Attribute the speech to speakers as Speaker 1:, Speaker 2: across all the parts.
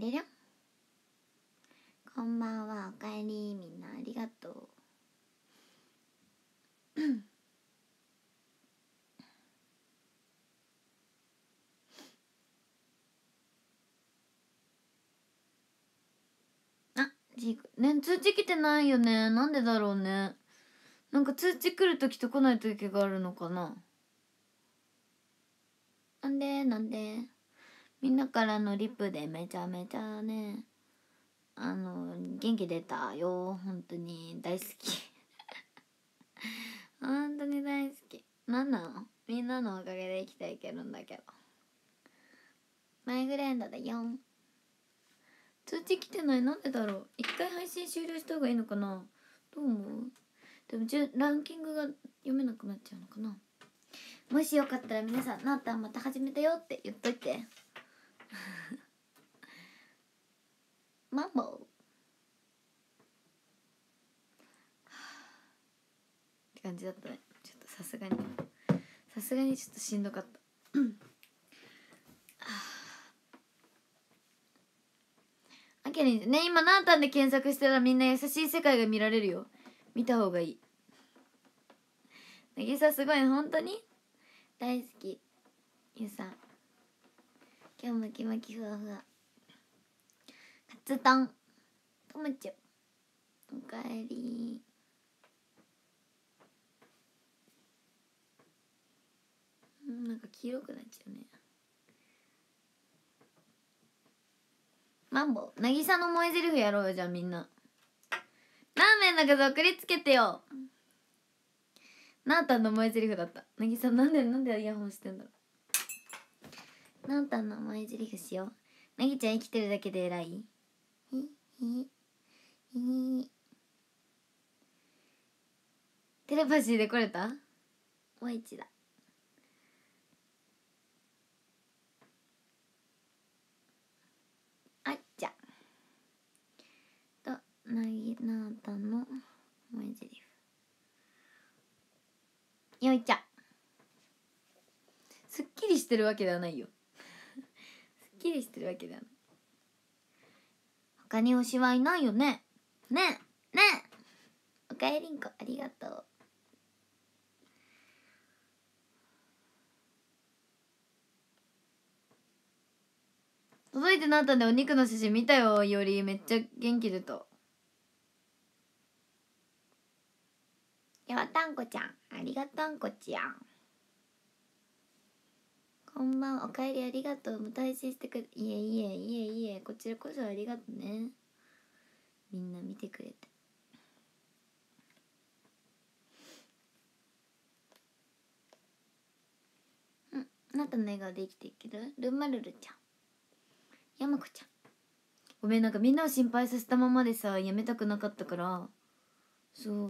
Speaker 1: あれこんばんはおかえりみんなありがとう あじね通知来てないよねなんでだろうねなんか通知来るときと来ないときがあるのかななんでなんでみんなからのリプでめちゃめちゃねあの元気出たよ 本当に大好き本当に大好き何なのみんなのおかげで生きていけるんだけどマイグレンドだよ通知来てないなんでだろう一回配信終了した方がいいのかなどう思うでもじゅランキングが読めなくなっちゃうのかなもしよかったら皆さん「なったまた始めたよ」って言っといて。マンボウって感じだったねちょっとさすがにさすがにちょっとしんどかった あけりね今何タンで検索したらみんな優しい世界が見られるよ見た方がいいなぎさすごい本当に大好きゆうさん今日もきまきふわふわカツ丼ともちゅおかえりなんか黄色くなっちゃうねマンボウ渚の萌え台詞やろうよじゃあみんなラーメンの画像送りつけてよなあたんの萌え台詞だった渚なんでなんでイヤホンしてんだろうラんたの前尻りしよう。なぎちゃん生きてるだけで偉いテレパシーで来れたおいちだ。あっちゃ。と、なぎなたの前ずりふ。よいちゃ。すっきりしてるわけではないよ。っきりしてるわけじゃない他に推しはいないよねねねおかえりんこありがとう届いてなったんでお肉の写真見たよよりめっちゃ元気出たやわたんこちゃんありがとんこちゃんこんばんはおかえりありがとう無退制してくれいえいえいえいえこちらこそありがとうねみんな見てくれてうんあなたの笑顔で生きていけるルンマルルちゃん山子ちゃんごめんなんかみんなを心配させたままでさやめたくなかったからそ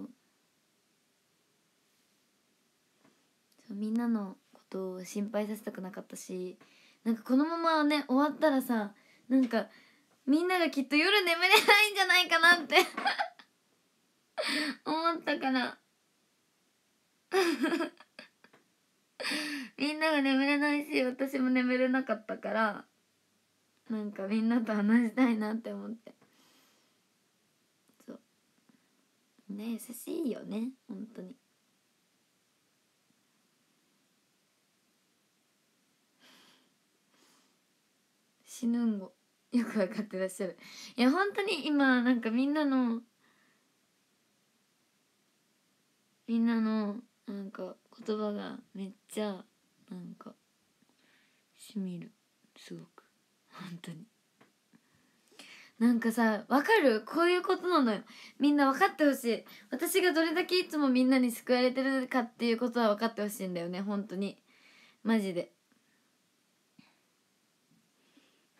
Speaker 1: うみんなのことを心配させたくなかったしなんかこのままね終わったらさなんかみんながきっと夜眠れないんじゃないかなって 思ったから みんなが眠れないし私も眠れなかったからなんかみんなと話したいなって思ってそうね優しいよね本当に。死ぬんごよく分かってらっしゃるいや本当に今なんかみんなのみんなのなんか言葉がめっちゃなんかしみるすごく本当になんかさ分かるこういうことなのよみんな分かってほしい私がどれだけいつもみんなに救われてるかっていうことは分かってほしいんだよね本当にマジで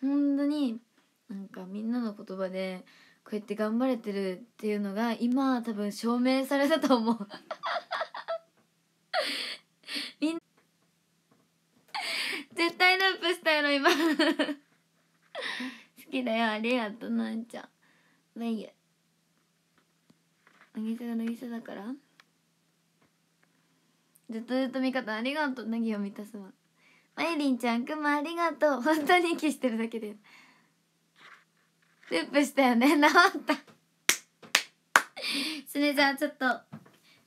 Speaker 1: 本当になんかみんなの言葉でこうやって頑張れてるっていうのが今多分証明されたと思う みんな絶対ループしたいの今好きだよありがとうなんちゃん何やユ乃木坂だからずっとずっと味方ありがとうぎを満たすわまゆりんちゃん、くまありがとう。本当に息してるだけです。ループしたよね。治ったそれじゃあちょっと、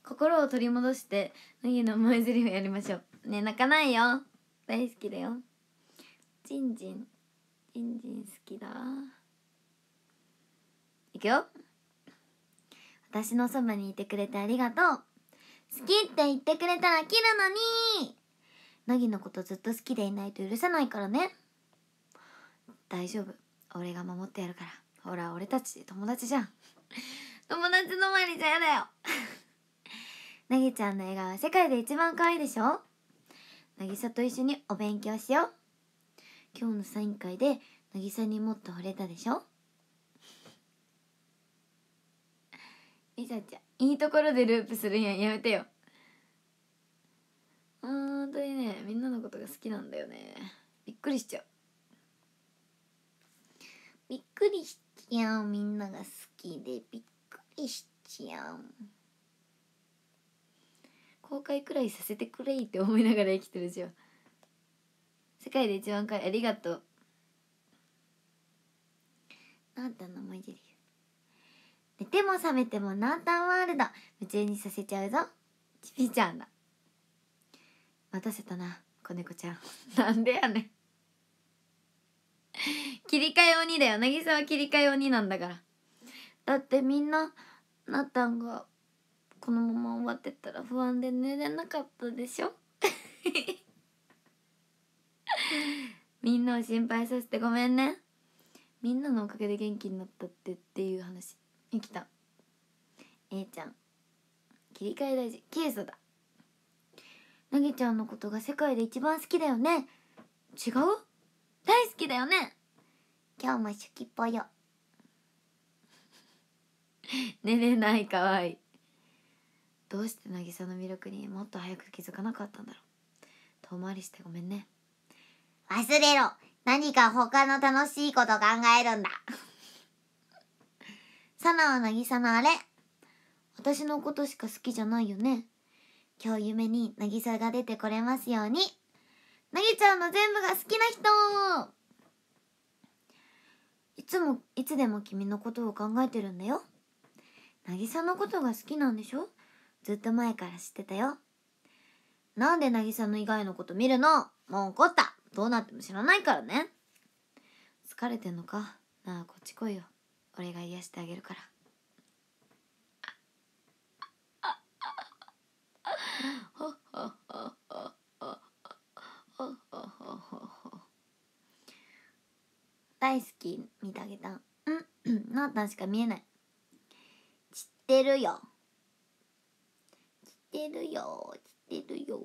Speaker 1: 心を取り戻して、麦の萌えずリフやりましょう。ね、泣かないよ。大好きだよ。ジンジン。ジンジン好きだ。いくよ。私のそばにいてくれてありがとう。好きって言ってくれたら切るのに凪のことずっと好きでいないと許せないからね大丈夫俺が守ってやるからほら俺たち友達じゃん 友達の前にじゃやだよ なぎちゃんの笑顔は世界で一番可愛いでしょなぎさと一緒にお勉強しよう今日のサイン会でなぎさにもっと惚れたでしょりさちゃんいいところでループするんややめてよ本当にねみんなのことが好きなんだよねびっくりしちゃうびっくりしちゃうみんなが好きでびっくりしちゃう公開くらいさせてくれいって思いながら生きてるじゃん世界で一番かいありがとうあーたの思い出で寝ても覚めてもナータンワールド夢中にさせちゃうぞちびちゃんだ待たせたな子猫ちゃん なんでやねん切り替え鬼だよ渚は切り替え鬼なんだからだってみんななったんがこのまま終わってったら不安で寝れなかったでしょ みんなを心配させてごめんねみんなのおかげで元気になったってっていう話生きた A ちゃん切り替え大事ケイスだなぎちゃんのことが世界で一番好きだよね違う大好きだよね今日も初期っぽよ 寝れないかわいいどうしてなぎさの魅力にもっと早く気づかなかったんだろう遠回りしてごめんね忘れろ何か他の楽しいこと考えるんだ サナはさのあれ私のことしか好きじゃないよね今日夢に渚が出てこれますようになぎちゃんの全部が好きな人いつもいつでも君のことを考えてるんだよ渚のことが好きなんでしょずっと前から知ってたよなんで渚の以外のこと見るのもう怒ったどうなっても知らないからね疲れてんのかなあこっち来いよ俺が癒してあげるから大好き見てあげたうんなったんしか見えない知ってるよ知ってるよ知ってるよ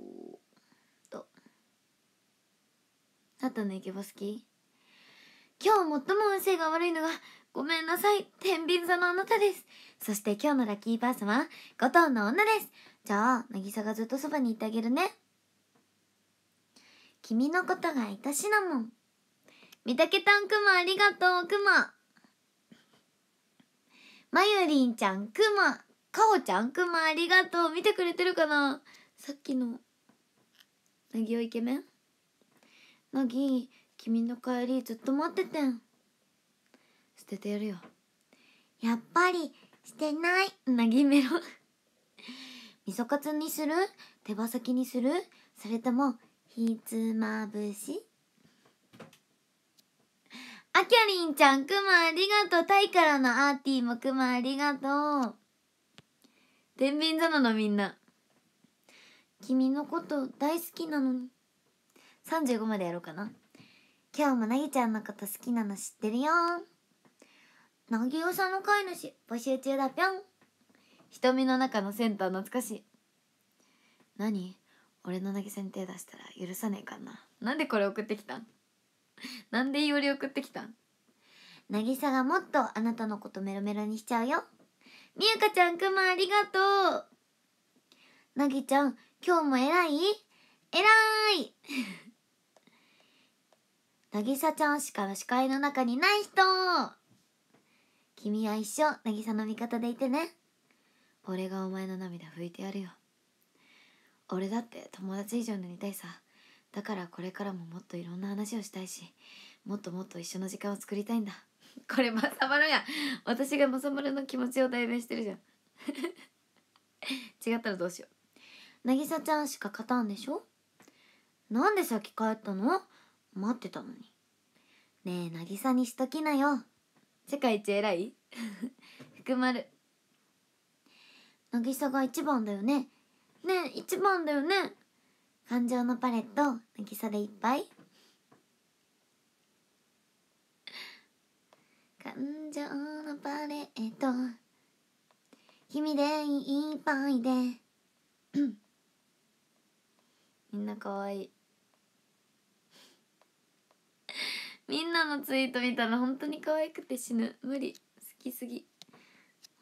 Speaker 1: となったのイケボ好き今日最も運勢が悪いのがごめんなさい天秤座のあなたですそして今日のラッキーパーソンは5頭の女ですじゃあ、渚がずっとそばにいてあげるね。君のことが愛しなもん。みたけたんくまありがとう、くま。まゆりんちゃん、くま。かおちゃん、くまありがとう。見てくれてるかなさっきの、なぎおイケメンなぎ、君の帰りずっと待っててん。捨ててやるよ。やっぱり、してない。なぎメロ。みそカツにする手羽先にするそれともひつまぶしあきゃりんちゃん、くまありがとう。タイからのアーティーもくまありがとう。てんびん座なのみんな。君のこと大好きなのに。35までやろうかな。今日もなぎちゃんのこと好きなの知ってるよ。なぎおさんの飼い主募集中だぴょん。瞳の中のセンター懐かしい何俺の投げ銭手出したら許さねえかななんでこれ送ってきたん なんでいおり送ってきたん渚がもっとあなたのことメロメロにしちゃうよみゆかちゃんくまありがとうなぎちゃん今日も偉い偉いなぎさちゃんしか視界の中にない人君は一生なぎさの味方でいてね俺がお前の涙拭いてやるよ俺だって友達以上になりたいさだからこれからももっといろんな話をしたいしもっともっと一緒の時間を作りたいんだこれまさまるや私がまさまるの気持ちを代弁してるじゃん 違ったらどうしよう渚ちゃんしか勝たんでしょなんで先帰ったの待ってたのにねえ渚にしときなよ世界一偉い 福丸渚が一番だよね。ね一番だよね。感情のパレット、渚でいっぱい。感情のパレット、君でいっぱいで。みんなかわいい。みんなのツイート見たら本当に可愛くて死ぬ。無理。好きすぎ。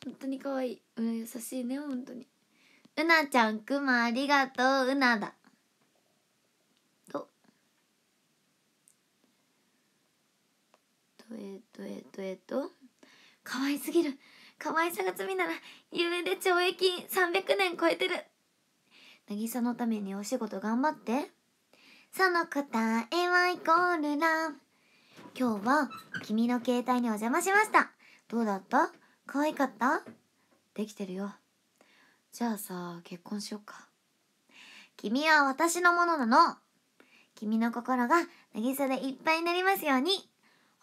Speaker 1: 本当に可愛いうん優しいね本当にうなちゃんくまありがとううなだととえっとえっとえと可愛すぎる可愛さが罪なら夢で懲役300年超えてる渚のためにお仕事頑張ってその答えはイコールラ今日は君の携帯にお邪魔しましたどうだった可愛かったできてるよじゃあさ結婚しよっか君は私のものなの君の心が渚でいっぱいになりますように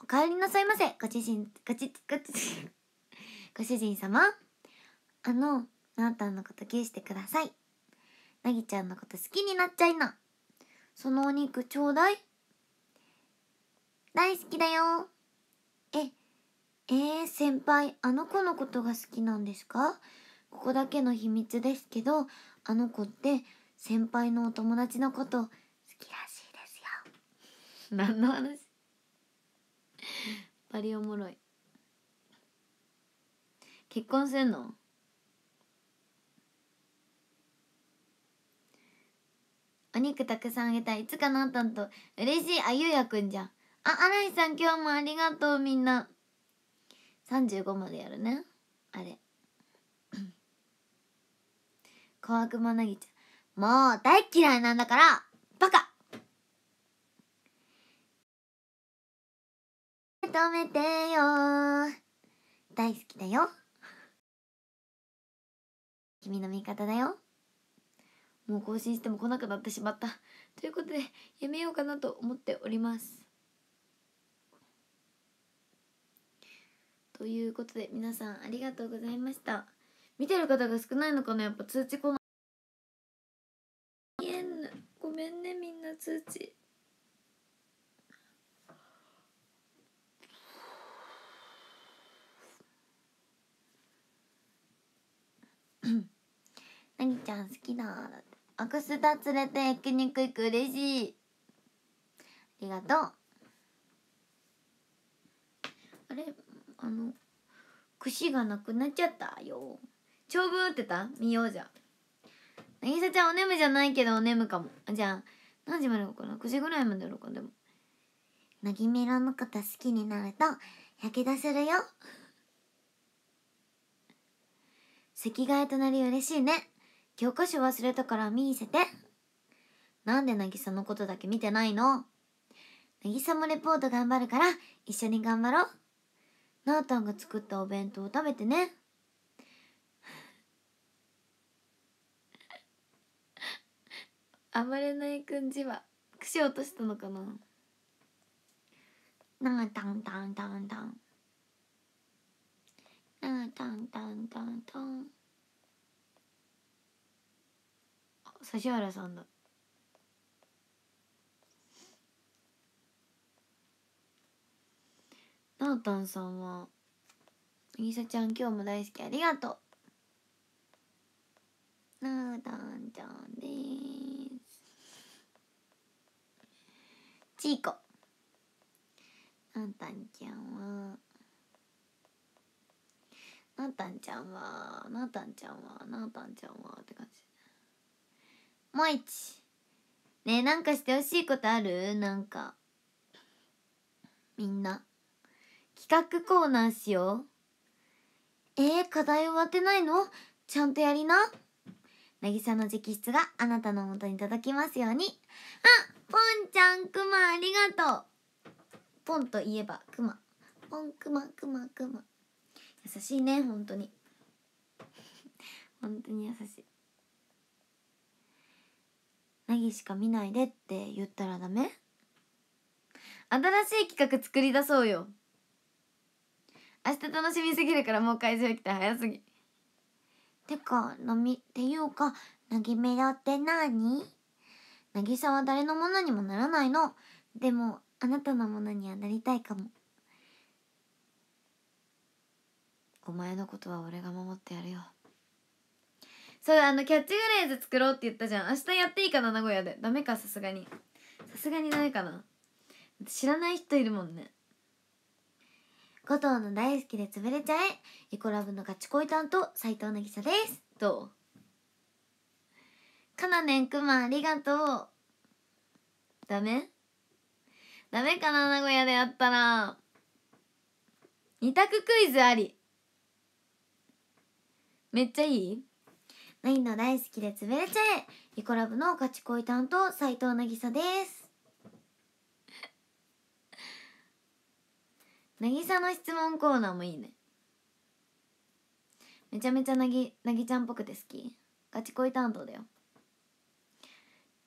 Speaker 1: お帰りなさいませご主人ごちごちご主人様あのあなたのことギュしてくださいなぎちゃんのこと好きになっちゃいなそのお肉ちょうだい大好きだよええー、先輩あの子のことが好きなんですかここだけの秘密ですけどあの子って先輩のお友達のこと好きらしいですよ何の話ぱリおもろい結婚すんのお肉たくさんあげたいつかなあたんと嬉しいあゆやくんじゃんあ新井さん今日もありがとうみんな35までやるねあれ 小悪魔なぎちゃんもう大嫌いなんだからバカ止めてよ大好きだよ君の味方だよもう更新しても来なくなってしまったということでやめようかなと思っておりますということで皆さんありがとうございました見てる方が少ないのかなやっぱ通知このごめんねみんな通知なぎ ちゃん好きだだってアクスタ連れて焼肉行く嬉しいありがとうあれあの串がなくなっちゃったよ長文打ってた見ようじゃ渚ちゃんおねむじゃないけどおねむかもじゃあ何時までかな9時ぐらいまでやろうかでもなぎめろのこと好きになるとやけどするよ席替えとなり嬉しいね教科書忘れたから見せてなんでなぎのことだけ見てないのなぎさもレポート頑張るから一緒に頑張ろうなあたんが作ったお弁当を食べてね。あ暴れないくんじは串落としたのかななあたんたんたんたんなあたんたんたんたん指原さんだなおたんさんは「みさちゃん今日も大好きありがとう」なおたんちゃんですちいこなおたんちゃんはなおたんちゃんはなおたんちゃんはなおたんちゃんはって感じもいちねえなんかしてほしいことあるなんかみんな企画コーナーしよう。えー、課題終わってないのちゃんとやりな。渚の直筆があなたの元に届きますように。あ、ポンちゃん、くまありがとう。ポンといえば、くま。ポン、くま、くま、くま。優しいね、本当に。本当に優しい。凪しか見ないでって言ったらダメ新しい企画作り出そうよ。明日楽しみすぎるからもう会場来て早すぎてか飲みっていうかなぎめらって何なぎさは誰のものにもならないのでもあなたのものにはなりたいかもお前のことは俺が守ってやるよそうあのキャッチフレーズ作ろうって言ったじゃん明日やっていいかな名古屋でダメかさすがにさすがにダメかな知らない人いるもんねコ藤の大好きで潰れちゃえイコラブのガチ恋担当斉藤なぎですどうかなねんくまありがとうダメダメかな名古屋でやったら二択クイズありめっちゃいいナインの大好きで潰れちゃえイコラブのガチ恋担当斉藤なぎですさの質問コーナーもいいねめちゃめちゃなぎなぎちゃんっぽくて好きガチ恋担当だよ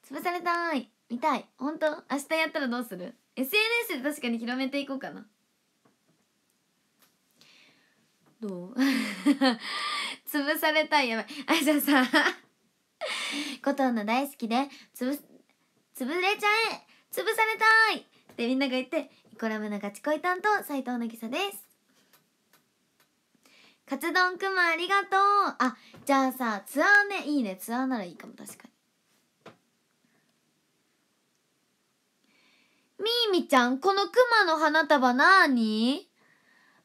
Speaker 1: 潰されたい見たい本当明日やったらどうする SNS で確かに広めていこうかなどう 潰されたいやばいあじゃあさコトンの大好きで潰潰れちゃえ潰されたいってみんなが言ってコラムのガチ恋担当斉藤渚ですカツ丼くまありがとうあじゃあさツアーねいいねツアーならいいかも確かにみーみちゃんこのくまの花束なーに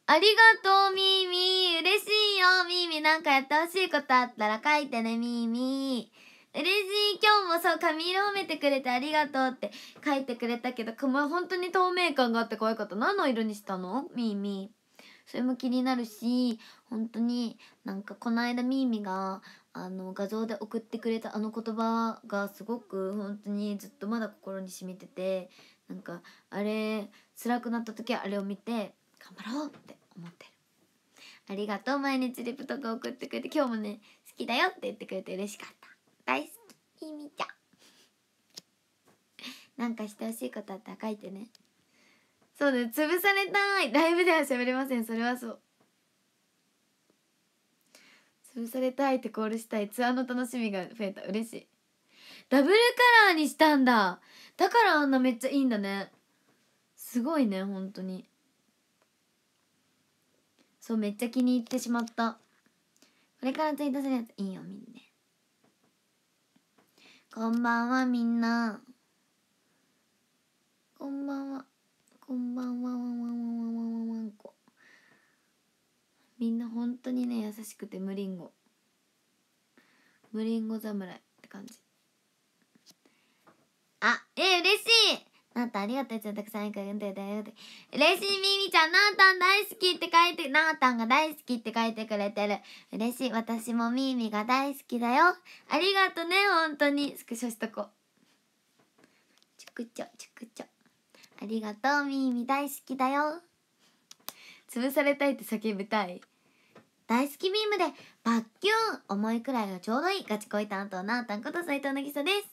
Speaker 1: ありがとうみーみー嬉しいよみーみなんかやってほしいことあったら書いてねみーみー嬉しい今日もそう髪色褒めてくれてありがとうって書いてくれたけど熊れ本当に透明感があって可愛かった何の色にしたのみーみーそれも気になるし本当になんかこの間みーみーがあの画像で送ってくれたあの言葉がすごく本当にずっとまだ心に染みててなんかあれ辛くなった時はあれを見て頑張ろうって思ってるありがとう毎日リプとか送ってくれて今日もね好きだよって言ってくれて嬉しかった大好きみちゃんなんかしてほしいことあったら書いてねそうね潰されたいライブでは喋れませんそれはそう潰されたいってコールしたいツアーの楽しみが増えた嬉しいダブルカラーにしたんだだからあんなめっちゃいいんだねすごいね本当にそうめっちゃ気に入ってしまったこれからツイートするやついいよみんなこんばんはみんなこんばんはこんばんはわんわんわんわんわんわんこみんな本当にね優しくて無リンゴ無リンゴ侍って感じあえー、嬉しいなったありがとう。いつもたくさんいくれて嬉しいみみちゃん、なーたん大好きって書いて、なーたんが大好きって書いてくれてる。嬉しい。私もみーみが大好きだよ。ありがとね、本当に。スクショしとこう。ちくちょ、ちくちょ。ありがとう、みーみ大好きだよ。潰されたいって叫びたい。大好きビームでバッキュン重いくらいがちょうどいいガチ恋担当なたんこと斎藤なぎさです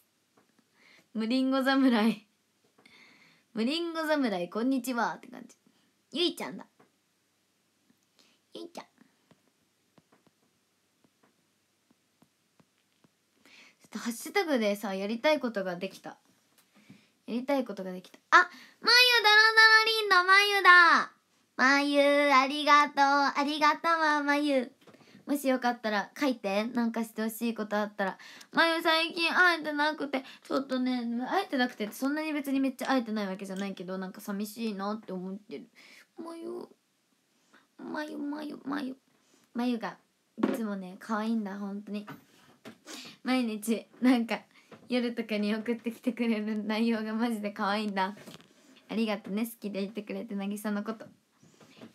Speaker 1: ムリンゴ侍ムリンゴ侍こんにちはって感じゆいちゃんだゆいちゃんちょっとハッシュタグでさやりたいことができたやりたいことができたあまゆだろだろりんのまゆだまゆありがとうありがとうまゆもしよかったら書いてなんかしてほしいことあったらまゆ最近会えてなくてちょっとね会えてなくてそんなに別にめっちゃ会えてないわけじゃないけどなんか寂しいなって思ってるまゆまゆまゆまゆまゆがいつもね可愛いんだ本当に毎日なんか夜とかに送ってきてくれる内容がマジで可愛いんだありがとね好きでいてくれて渚のこと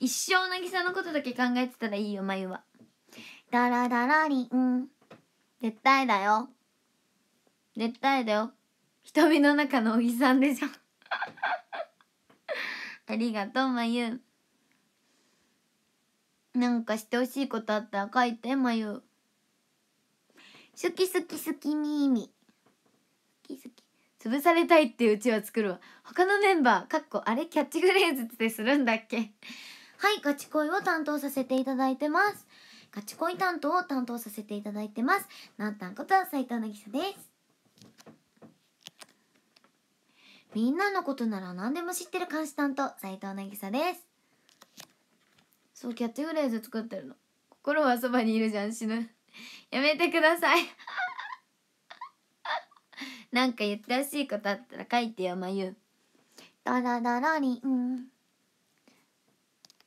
Speaker 1: 一生渚のことだけ考えてたらいいよまゆはダラダラリン。絶対だよ。絶対だよ。瞳の中の小木さんでしょ ありがとう、まゆ。なんかしてほしいことあったら書いて、まゆ。好き好き好きみーみ。好き好き。潰されたいっていううちは作るわ。他のメンバー、かっこあれキャッチフレーズってするんだっけはい、ガチ恋を担当させていただいてます。ガチ恋担当を担当させていただいてますなんたんこと斉藤渚ですみんなのことなら何でも知ってる監視担当斉藤渚ですそうキャッチフレーズ作ってるの心はそばにいるじゃん死ぬ やめてください なんか言ってほしいことあったら書いてよまゆダラダラリン今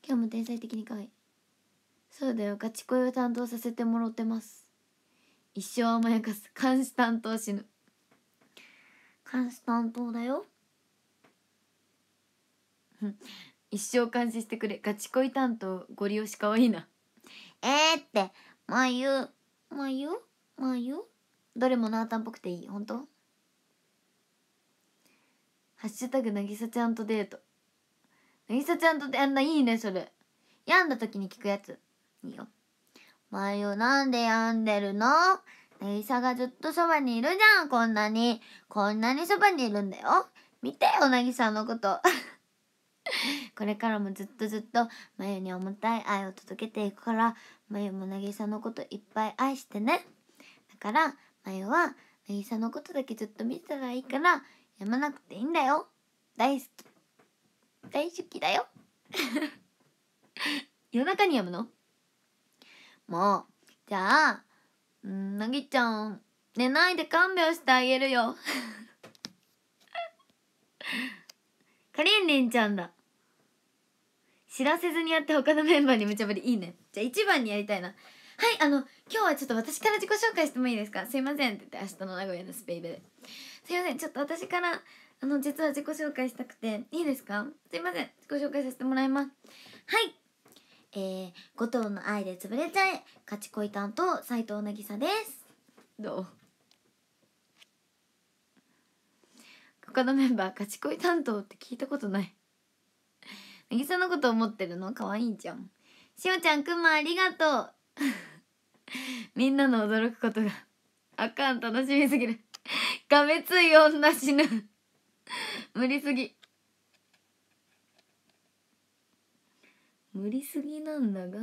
Speaker 1: 日も天才的に可愛いそうだよガチ恋を担当させてもろてます一生甘やかす監視担当死ぬ監視担当だよ 一生監視してくれガチ恋担当ご利用しかわいいなえーって眉眉眉どれもナータンっぽくていい本当ハッシュタグなぎさちゃんとデートなぎさちゃんとデートあんないいねそれ病んだ時に聞くやついいよ。まゆなんで病んでるのねがずっとそばにいるじゃん、こんなに。こんなにそばにいるんだよ。見てよ、なぎさんのこと。これからもずっとずっとまゆに重たい愛を届けていくから、まゆもなぎさのこといっぱい愛してね。だから、まゆはなぎさのことだけずっと見てたらいいから、やまなくていいんだよ。大好き。大好きだよ。夜中にやむのもう、じゃあ、うん、なぎちゃん、寝ないで看病してあげるよ。かりんりんちゃんだ。知らせずにやって他のメンバーに無茶ぶり。いいね。じゃあ1番にやりたいな。はい、あの、今日はちょっと私から自己紹介してもいいですかすいませんって言って明日の名古屋のスペイベで。すいません、ちょっと私から、あの、実は自己紹介したくて、いいですかすいません、自己紹介させてもらいます。はい、えー、五島の愛で潰れちゃえ勝ち恋担当斉藤さですどう他のメンバー勝ち恋担当って聞いたことないさのこと思ってるの可愛いじゃんしおちゃんくまありがとう みんなの驚くことがあかん楽しみすぎるがめつい女死ぬ無理すぎ無理すぎなんだが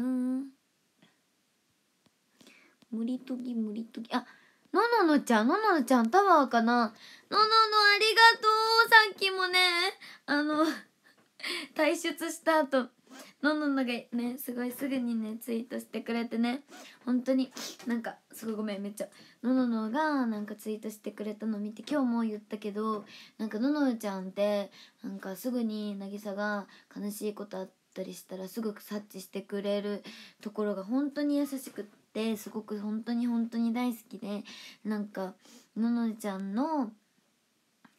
Speaker 1: 無理とぎ無理とぎあのののちゃんのののちゃんタワーかなのののありがとうさっきもねあの 退出した後のののがねすごいすぐにねツイートしてくれてね本当になんかすごいごめんめっちゃのののがなんかツイートしてくれたの見て今日も言ったけどなんかののちゃんってなんかすぐに渚が悲しいことあってったりしたらすぐ察知してくれるところが本当に優しくってすごく本当に本当に大好きでなんかののちゃんの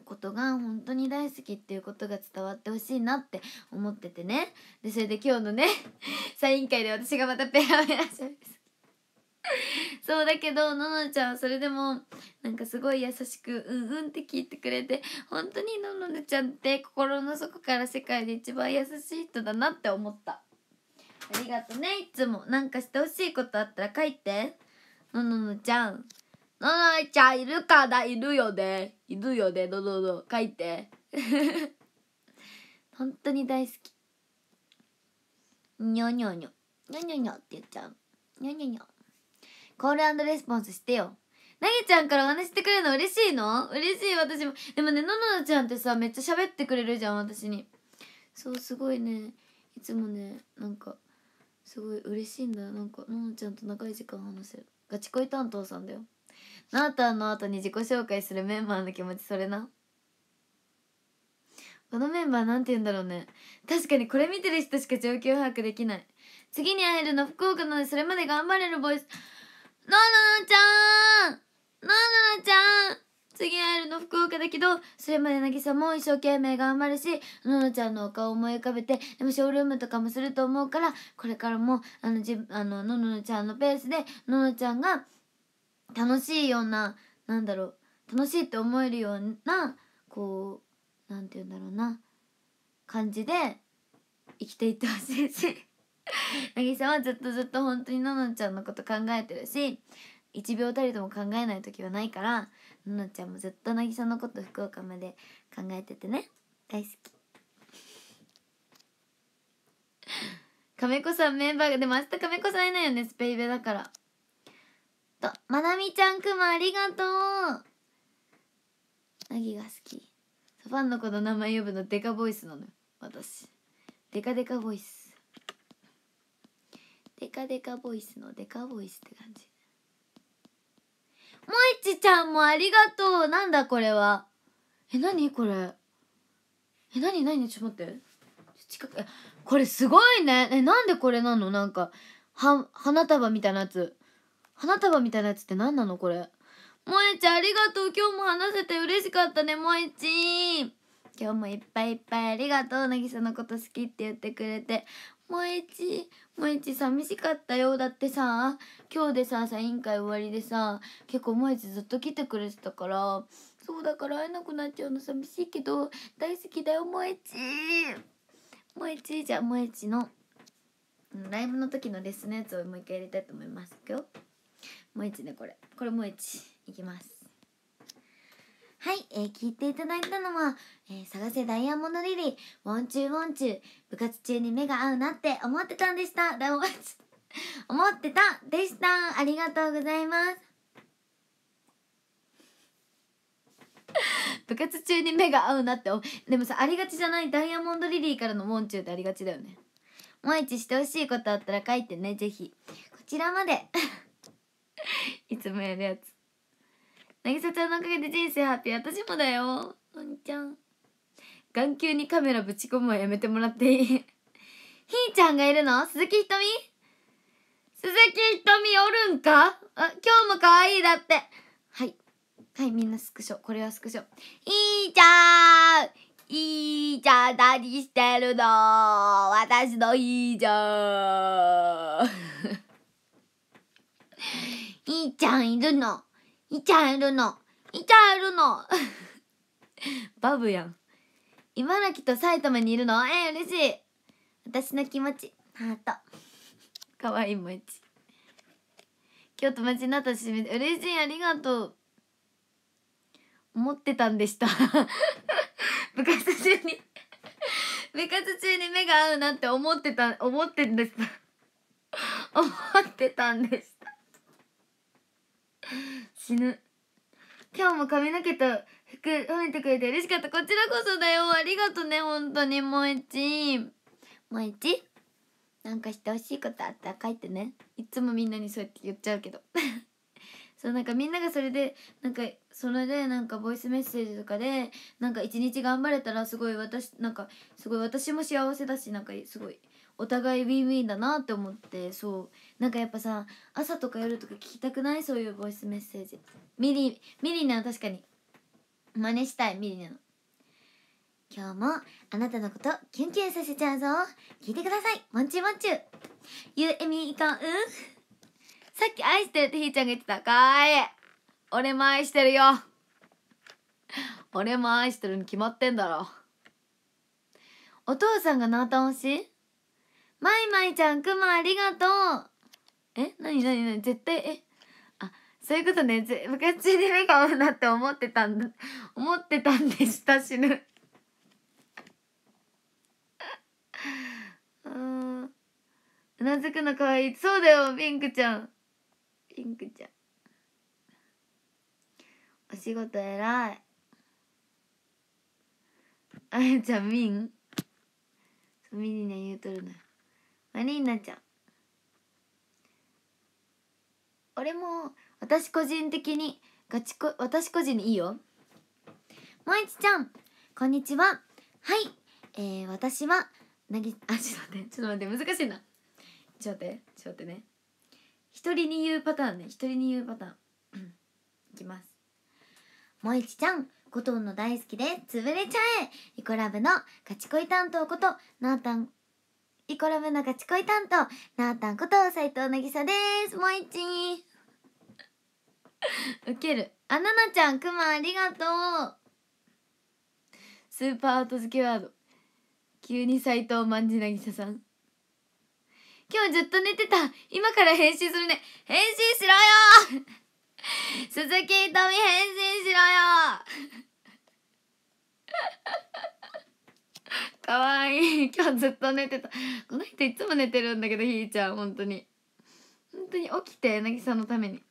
Speaker 1: ことが本当に大好きっていうことが伝わってほしいなって思っててねでそれで今日のね サイン会で私がまたペラペラしゃす。そうだけどののちゃんそれでもなんかすごい優しく「うんうん」って聞いてくれて本当にののちゃんって心の底から世界で一番優しい人だなって思ったありがとねいつもなんかしてほしいことあったら書いてのののちゃんののちゃんいるかだ、いるよねいるよねののの書いて 本当に大好きにょにょにょにょにょにょって言っちゃうにょにょにょコールレスポンスしてよ。なぎちゃんからお話してくれるの嬉しいの嬉しい私も。でもね、のののちゃんってさ、めっちゃ喋ってくれるじゃん、私に。そう、すごいね。いつもね、なんか、すごい嬉しいんだ。なんか、ののちゃんと長い時間話せる。ガチ恋担当さんだよ。なーたんの後に自己紹介するメンバーの気持ち、それな。このメンバーなんて言うんだろうね。確かにこれ見てる人しか状況把握できない。次に会えるの福岡なのでそれまで頑張れるボイス。ののちゃんののちゃん次会えるの福岡だけど、それまで渚も一生懸命頑張るし、ののちゃんのお顔を思い浮かべて、でもショールームとかもすると思うから、これからも、あの、じあの、ののちゃんのペースで、ののちゃんが楽しいような、なんだろう、楽しいって思えるような、こう、なんて言うんだろうな、感じで生きていってほしいし。渚 はずっとずっと本当にののちゃんのこと考えてるし1秒たりとも考えない時はないからののちゃんもずっと渚のこと福岡まで考えててね大好き 亀子さんメンバーがでも明日亀子さんいないよねスペイベだからとまなみちゃんくまありがとうなぎが好きファンの子の名前呼ぶのデカボイスなのよ私デカデカボイスデカデカボイスのデカボイスって感じもいちちゃんもありがとうなんだこれはえ何これえなになにちょっと待って近くえこれすごいねえなんでこれなのなんかは花束みたいなやつ花束みたいなやつって何なのこれもえちゃんありがとう今日も話せて嬉しかったねもえちん今日もいっぱいいっぱいありがとう渚のこと好きって言ってくれて萌えち萌えち寂しかったよだってさ今日でさサイン会終わりでさ結構萌えちずっと来てくれてたからそうだから会えなくなっちゃうの寂しいけど大好きだよ萌えち萌えちじゃあ萌えちのライブの時のレッスンのやつをもう一回やりたいと思います今日。よ萌えちねこれこれ萌えちいきますはい、えー、聞いていただいたのは、えー、探せダイヤモンドリリー、ウォンチュウォンチュ部活中に目が合うなって思ってたんでした。だ 思ってたでした。ありがとうございます。部活中に目が合うなってでもさありがちじゃないダイヤモンドリリーからのウォンチューってありがちだよねもう一してほしいことあったら書いてねぜひこちらまで いつもやるやつなぎさちゃんのおかげで人生ハッピー私もだよのんちゃん眼球にカメラぶち込むはやめてもらっていいひーちゃんがいるの鈴木ひとみ鈴木ひとみおるんかあ今日も可愛いだってはいはいみんなスクショこれはスクショいいちゃんいいちゃん何してるの私のいいちゃんいい ちゃんいるのいちゃんいるのいちゃんいるのバブやん茨城と埼玉にいるのえー、嬉しい私の気持ちハートかわいい町京都町になったしめ嬉しいありがとう思ってたんでした 部活中に部活中に目が合うなって思ってた思ってんです 思ってたんです死ぬ今日も髪の毛と服褒めてくれて嬉しかったこちらこそだよありがとね本当にもえちもう1。なんかしてほしいことあったら書いてねいつもみんなにそうやって言っちゃうけど そうなんかみんながそれでなんかそれでなんかボイスメッセージとかでなんか一日頑張れたらすごい私なんかすごい私も幸せだしなんかすごいお互いウィンウィンだなって思ってそうなんかやっぱさ朝とか夜とか聞きたくないそういうボイスメッセージミリミリなの確かに真似したいミリなの今日もあなたのことキュンキュンさせちゃうぞ聞いてくださいもンちュうもんちゅうゆうえみいかんうんさっき愛してるってひーちゃんが言ってたかーい俺も愛してるよ俺も愛してるに決まってんだろお父さんがナータン推しまいまいちゃん、くまありがとう。えなになになに絶対、えあ、そういうことね。ぜ部活で目が合うなって思ってたんだ、思ってたんでした、死ぬ。うん。うなずくのかわいい。そうだよ、ピンクちゃん。ピンクちゃん。お仕事偉い。あやちゃん、みんみんな言うとるのよ。悪いなちゃん俺も私個人的にガチこ私個人にいいよもいちちゃんこんにちははいえー、私はなぎあちょっと待ってちょっと待って難しいなちょっと待ってちょっと待ってね一人に言うパターンね一人に言うパターン いきますもいちちゃんコトンの大好きで潰れちゃえイコラブのガチ恋担当ことなーたんイコラブのガチ恋担当、なーたんこと斉藤なぎさです。もう一ちウケる。あ、ななちゃん、くまありがとう。スーパーアート付けワード。急に斉藤まんじなぎささん。今日ずっと寝てた。今から返信するね。返信しろよ鈴木ひとみ返信しろよかわいい 今日ずっと寝てたこの人いつも寝てるんだけどひーちゃん本当に本当に起きてなぎさんのために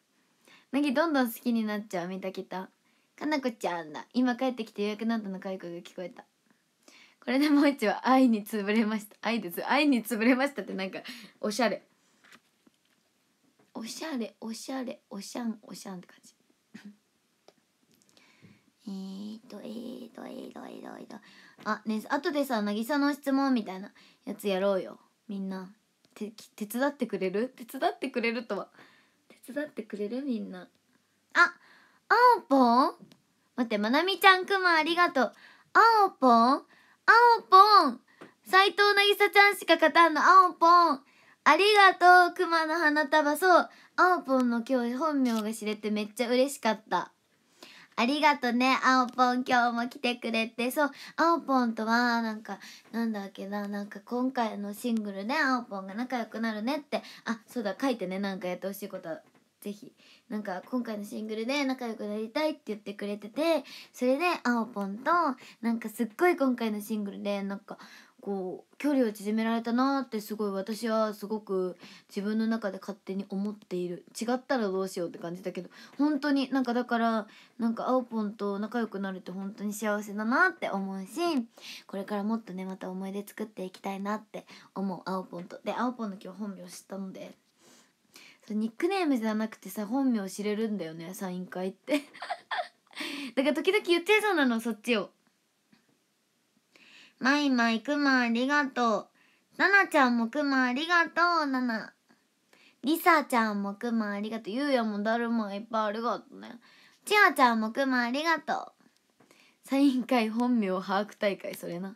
Speaker 1: なぎどんどん好きになっちゃう見たきたかなこちゃんだ今帰ってきて予約なんとのかい声が聞こえたこれでもう一は愛に潰れました愛です愛に潰れましたってなんかおしゃれおしゃれおしゃれおしゃんおしゃんって感じ えーとえーとえーとえーとえーとあねあとでさ渚の質問みたいなやつやろうよみんなて手伝ってくれる手伝ってくれるとは手伝ってくれるみんなああおぽん待ってまなみちゃんくまありがとうあおぽんあおぽん斎藤なぎさちゃんしか勝たんのあおぽんありがとうくまの花束そうあおぽんの今日本名が知れてめっちゃ嬉しかったありがとね、あおぽん今日も来てくれて、そう、あおぽんとは、なんか、なんだっけな、なんか今回のシングルね、あおぽんが仲良くなるねって、あ、そうだ、書いてね、なんかやってほしいことぜひなんか今回のシングルで仲良くなりたいって言ってくれててそれであおぽんとなんかすっごい今回のシングルでなんかこう距離を縮められたなってすごい私はすごく自分の中で勝手に思っている違ったらどうしようって感じだけど本当になんかだからなんかあおぽんと仲良くなるって本当に幸せだなって思うしこれからもっとねまた思い出作っていきたいなって思うあおぽんとであおぽんの今日本名知ったのでそニックネームじゃなくてさ本名知れるんだよねサイン会って だから時々言ってそうなのそっちを。マイマイくまありがとう。ナナちゃんもくまありがとう、ナナ。リサちゃんもくまありがとう。ゆうやもだるまいっぱいありがとうね。ちあちゃんもくまありがとう。サイン会本名把握大会、それな。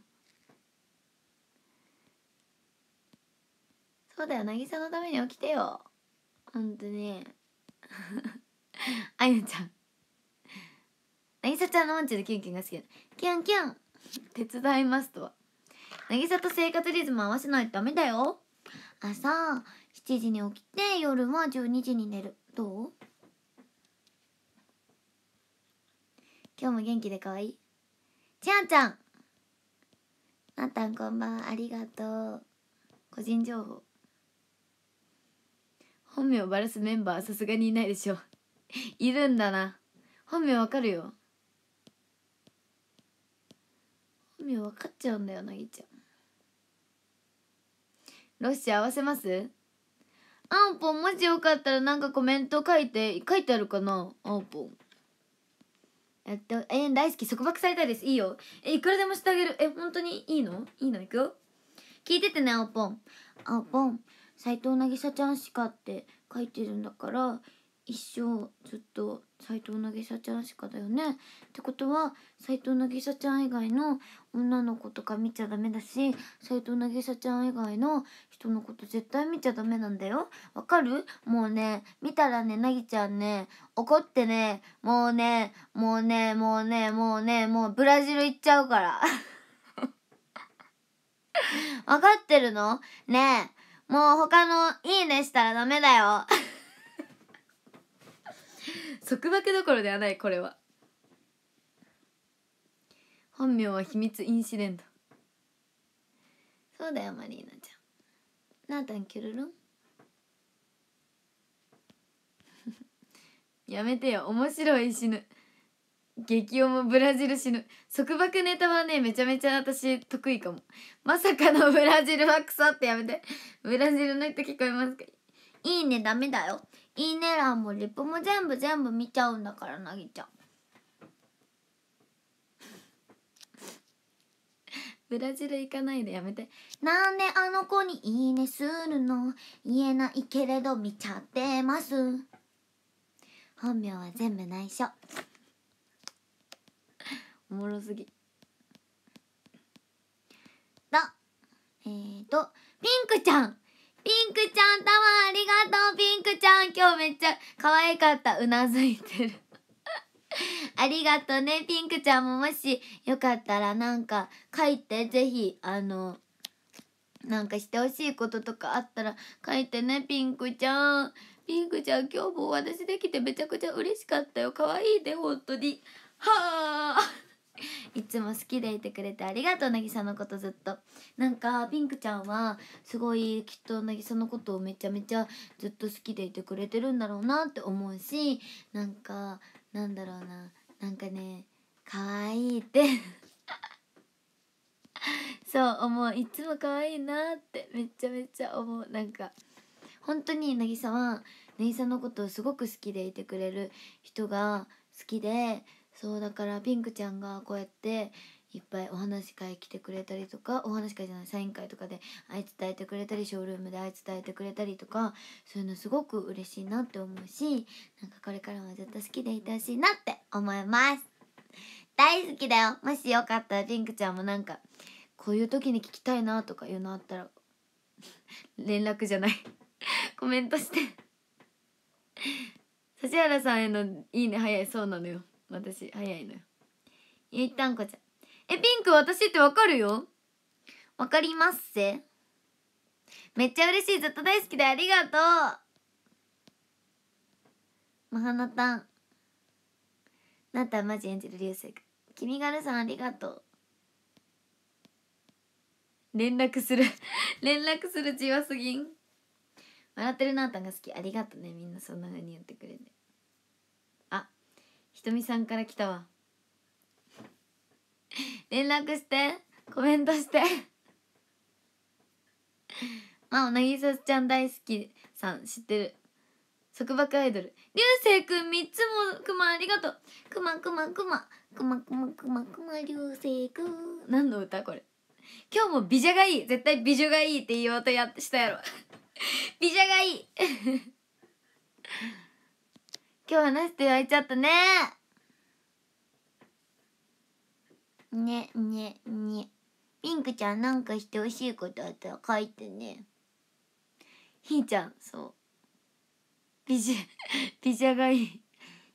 Speaker 1: そうだよ、さのために起きてよ。ほんとに。あゆちゃん。さちゃんの音ちでキュンキュンが好きなの。キュンキュン手伝いますとは渚と生活リズム合わせないとダメだよ朝7時に起きて夜は12時に寝るどう今日も元気でかわいいちゃんちゃんなったんこんばんはありがとう個人情報本名バラすメンバーさすがにいないでしょいるんだな本名わかるよ味分かっちゃうんだよなぎちゃんロッシー合わせますあんぽんもしよかったらなんかコメント書いて書いてあるかなあんぽんやっとえ遠大好き束縛されたいですいいよえいくらでもしてあげるえ本当にいいのいいのいくよ聞いててねあんぽんあんぽん斎藤なぎさちゃんしかって書いてるんだから一生ずっと斎藤沙ちゃんしかだよね。ってことは斎藤沙ちゃん以外の女の子とか見ちゃダメだし斎藤沙ちゃん以外の人のこと絶対見ちゃダメなんだよ。わかるもうね見たらねなぎちゃんね怒ってねもうねもうねもうねもうねもうブラジル行っちゃうから。わかってるのねえもう他のいいねしたらダメだよ。束縛どころではないこれは本名は秘密インシデントそうだよマリーナちゃんなあたんキュルルン やめてよ面白い死ぬ激おもブラジル死ぬ束縛ネタはねめちゃめちゃ私得意かもまさかのブラジルは腐ってやめてブラジルの人聞こえますかいいねダメだよいいね欄もリップも全部全部見ちゃうんだからなぎちゃん ブラジル行かないでやめてなんであの子に「いいね」するの言えないけれど見ちゃってます本名は全部内緒おもろすぎだえっ、ー、とピンクちゃんピンクちゃん、たまありがとう、ピンクちゃん。今日めっちゃ可愛かった。うなずいてるありがとうね、ピンクちゃんももしよかったらなんか書いて、ぜひ、あの、なんかしてほしいこととかあったら書いてね、ピンクちゃん。ピンクちゃん、今日も私できてめちゃくちゃ嬉しかったよ。可愛いで、本当に。はあ。いつも好きでいてくれてありがとう渚のことずっとなんかピンクちゃんはすごいきっと渚のことをめちゃめちゃずっと好きでいてくれてるんだろうなって思うしなんかなんだろうななんかねかわいいって そう思ういつも可愛いなってめちゃめちゃ思うなんか本当に渚は渚のことをすごく好きでいてくれる人が好きでそうだからピンクちゃんがこうやっていっぱいお話会来てくれたりとかお話会じゃないサイン会とかであつ伝えてくれたりショールームであつ伝えてくれたりとかそういうのすごく嬉しいなって思うしなんかこれからもずっと好きでいてほしいなって思います大好きだよもしよかったらピンクちゃんもなんかこういう時に聞きたいなとかいうのあったら連絡じゃないコメントして指原さんへの「いいね」早いそうなのよ私早いのよゆいたんこちゃんえピンク私ってわかるよわかりますせめっちゃ嬉しいずっと大好きでありがとうまはなたなたマジ演じる流星君君がるさんありがとう連絡する 連絡するちわすぎん笑ってるなあたんが好きありがとうねみんなそんなふうに言ってくれてひとみさんから来たわ連絡してコメントしてまあなぎさちゃん大好きさん知ってる束縛アイドル流星くん3つもくまありがとうくまくまくまくまくまくまくま流星くん何の歌これ今日も美女がいい絶対美女がいいって言おうとやしたやろ美女がいい今日話して泣いちゃったねねねねピンクちゃんなんかしてほしいことあったら書いてねひーちゃんそう美女美女がいい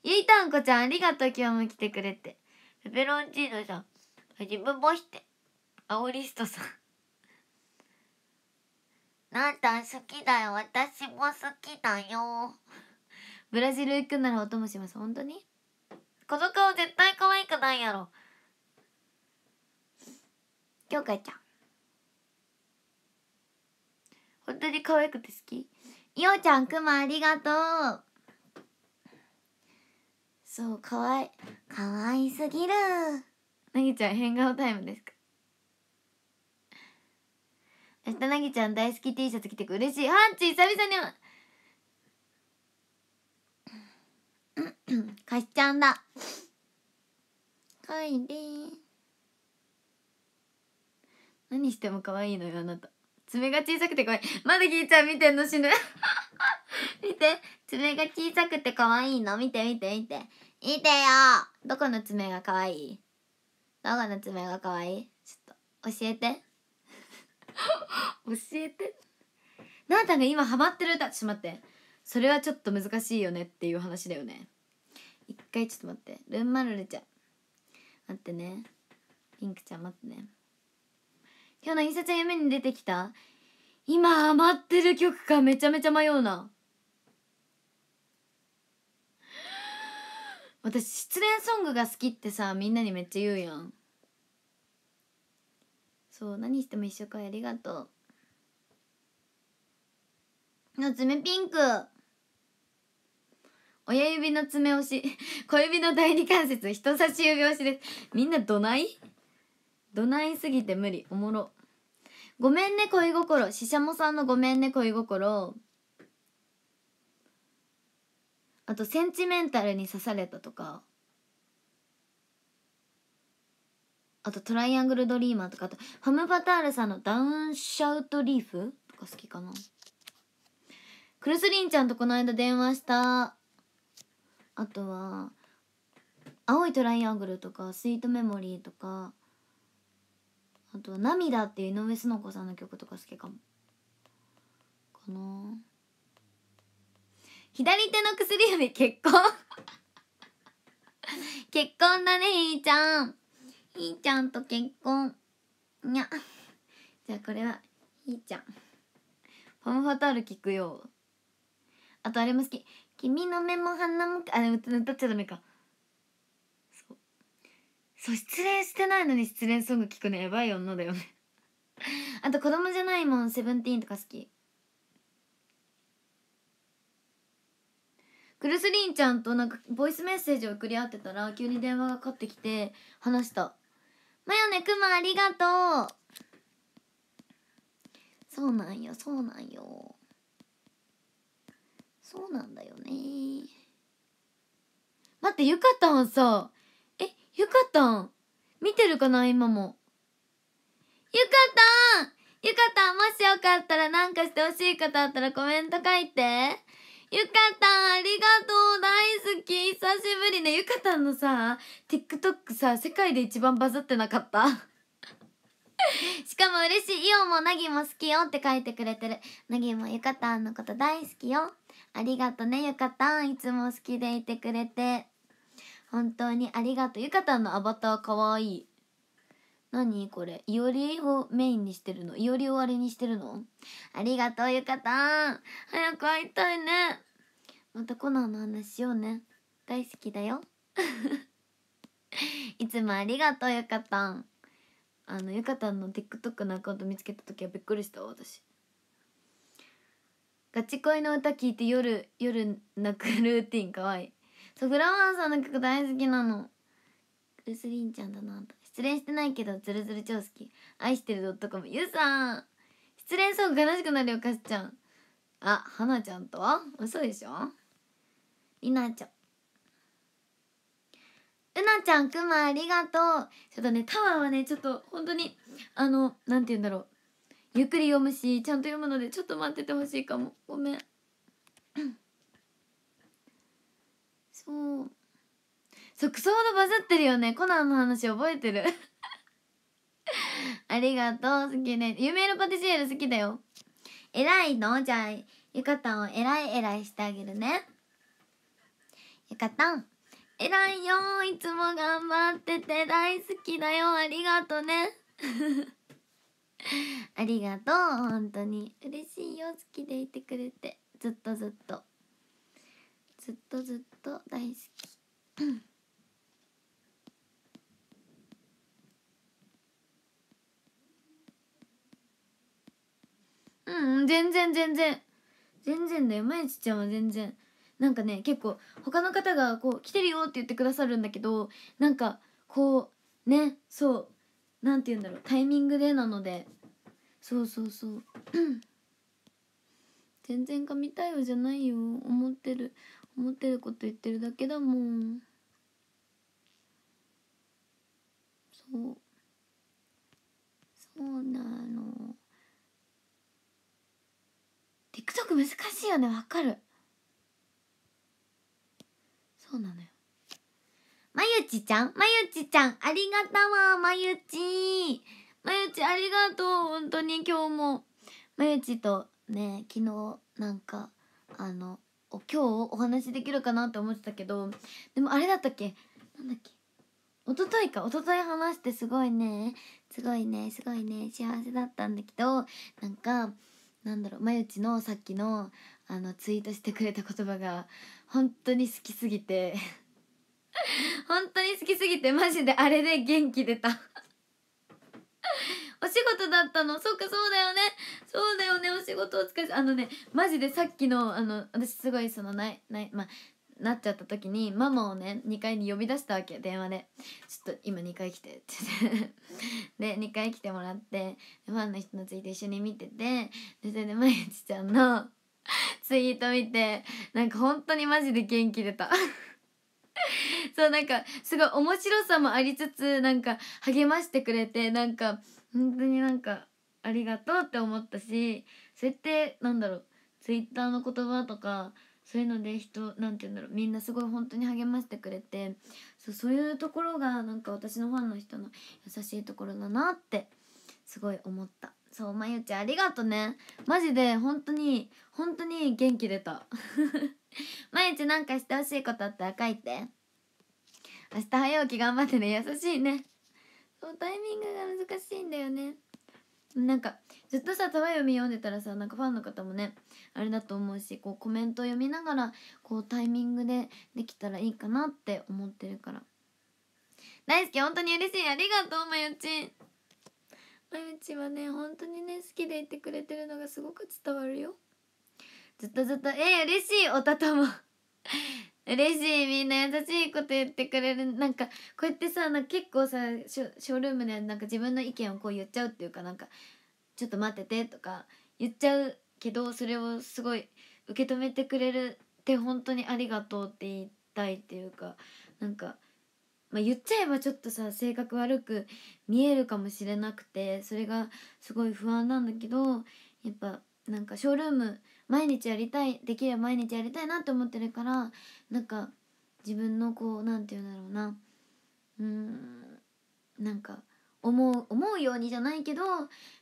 Speaker 1: ゆいたんこちゃんありがとう今日も来てくれてペペロンチーノさん自分干してアオリストさんなんたん好きだよ私も好きだよブラジル行くならお供します。本当にこの顔絶対可愛くないやろ。きょうかちゃん。本当に可愛くて好きいおちゃん、くまありがとう。そう、かわい、かわいすぎる。なぎちゃん、変顔タイムですか明日なぎちゃん大好き T シャツ着てく嬉しい。ハンチ、久々にか しちゃんだかいで何しても可愛いのよあなた爪が小さくて可愛いまだきいちゃん見てんの死ぬ 見て爪が小さくて可愛いの見て見て見て見てよどこの爪が可愛いどこの爪が可愛いちょっと教えて 教えてなあたんが今ハマってる歌ちょっと待ってそれはちょっと難しいよねっていう話だよね一回ちょっと待ってルンマルルちゃん待ってねピンクちゃん待ってね今日のイサちゃん夢に出てきた今余ってる曲かめちゃめちゃ迷うな私失恋ソングが好きってさみんなにめっちゃ言うやんそう何しても一緒かありがとう夏目ピンク親指の爪押し、小指の第二関節、人差し指押しです。みんなどないどないすぎて無理。おもろ。ごめんね恋心。ししゃもさんのごめんね恋心。あと、センチメンタルに刺されたとか。あと、トライアングルドリーマーとか、あと、ハムパタールさんのダウンシャウトリーフとか好きかな。クルスリンちゃんとこの間電話した。あとは「青いトライアングル」とか「スイートメモリー」とかあとは「涙」っていう井上の子さんの曲とか好きかもかな左手の薬指結婚 結婚だねひーちゃんひーちゃんと結婚にゃじゃあこれはひーちゃんファムファタール聞くよあとあれも好き君の目も鼻もあ歌っちゃダメかそうそう失恋してないのに失恋ソング聞くのやばい女だよね あと子供じゃないもんセブンティーンとか好きクルスリンちゃんとなんかボイスメッセージを送り合ってたら急に電話がかかってきて話した「マヨネくまありがとう」そうなんよそうなんよそうなんだよね待ってゆかたんさえゆかたん見てるかな今もゆかたんゆかたんもしよかったらなんかしてほしい方あったらコメント書いてゆかたんありがとう大好き久しぶりねゆかたんのさ TikTok さ世界で一番バズってなかった しかも嬉しいイオンもナギも好きよって書いてくれてるナギもゆかたんのこと大好きよありがとねゆかたんいつも好きでいてくれて本当にありがとうゆかたんのアバターかわいい何これいおりをメインにしてるのいおり終わりにしてるのありがとうゆかたん早く会いたいねまたコナンの話しようね大好きだよ いつもありがとうゆかたんあのゆかたんの TikTok のアカウント見つけた時はびっくりした私ガチ恋の歌聞いて夜夜泣くルーティンかわいいそうフラワーさんの曲大好きなのルスリンちゃんだなあ失恋してないけどズルズル超好き愛してる .com ゆうさん失恋ソング悲しくなるよかすちゃんあはなちゃんとは嘘でしょいなちゃんうなちゃんくまありがとうちょっとねタワーはねちょっと本当にあのなんて言うんだろうゆっくり読むしちゃんと読むのでちょっと待っててほしいかもごめん そうそうクソほどバズってるよねコナンの話覚えてる ありがとう好きね有名なパティシエール好きだよ偉いのじゃあゆかたんを偉い偉いしてあげるねゆかたん偉いよいつも頑張ってて大好きだよありがとね ありがとう本当に嬉しいよ好きでいてくれてずっとずっとずっとずっと大好きうん全然全然全然だよまいちちゃんは全然なんかね結構他の方がこう来てるよって言ってくださるんだけどなんかこうねそうなんて言うんだろうタイミングでなのでそうそうそう 全然神対応じゃないよ思ってる思ってること言ってるだけだもんそうそうなの TikTok 難しいよねわかるそうなのよまゆちちゃんまゆちちゃんありがとうまゆちまゆちありがとう本当に今日もまゆちとね昨日なんかあの今日お話できるかなって思ってたけどでもあれだったっけなんだっけ一昨日か一昨日話してすごいねすごいねすごいね幸せだったんだけどなんかなんだろうまゆちのさっきのあのツイートしてくれた言葉が本当に好きすぎて 本当に好きすぎてマジであれで元気出た お仕事だったのそっかそうだよねそうだよねお仕事お疲れあのねマジでさっきのあの私すごいそのないないまあなっちゃった時にママをね2階に呼び出したわけ電話で「ちょっと今2階来て」って言ってで2階来てもらってファンの人のツイート一緒に見ててでそれでまゆちちゃんのツイート見てなんか本当にマジで元気出た そうなんかすごい面白さもありつつなんか励ましてくれてなんか本当になんかありがとうって思ったしそれってなんだろうツイッターの言葉とかそういうので人なんて言うんだろうみんなすごい本当に励ましてくれてそうそういうところがなんか私のファンの人の優しいところだなってすごい思ったそうまゆちゃんありがとねマジで本当に本当に元気出た まゆちなんかしてほしいことあったら書いて。明日早起き頑張ってね優しいねそうタイミングが難しいんだよねなんかずっとさ「たわよみ」読んでたらさなんかファンの方もねあれだと思うしこうコメント読みながらこうタイミングでできたらいいかなって思ってるから大好き本当に嬉しいありがとうまゆちまゆちはね本当にね好きでいてくれてるのがすごく伝わるよずっとずっとえー、嬉しいおたたま嬉しいみんな優しいこと言ってくれるなんかこうやってさな結構さショショールームでなんか自分の意見をこう言っちゃうっていうかなんか「ちょっと待ってて」とか言っちゃうけどそれをすごい受け止めてくれるって本当にありがとうって言いたいっていうかなんか、まあ、言っちゃえばちょっとさ性格悪く見えるかもしれなくてそれがすごい不安なんだけどやっぱなんかショールーム毎日やりたいできれば毎日やりたいなって思ってるからなんか自分のこう何て言うんだろうなうーんなんか思う思うようにじゃないけど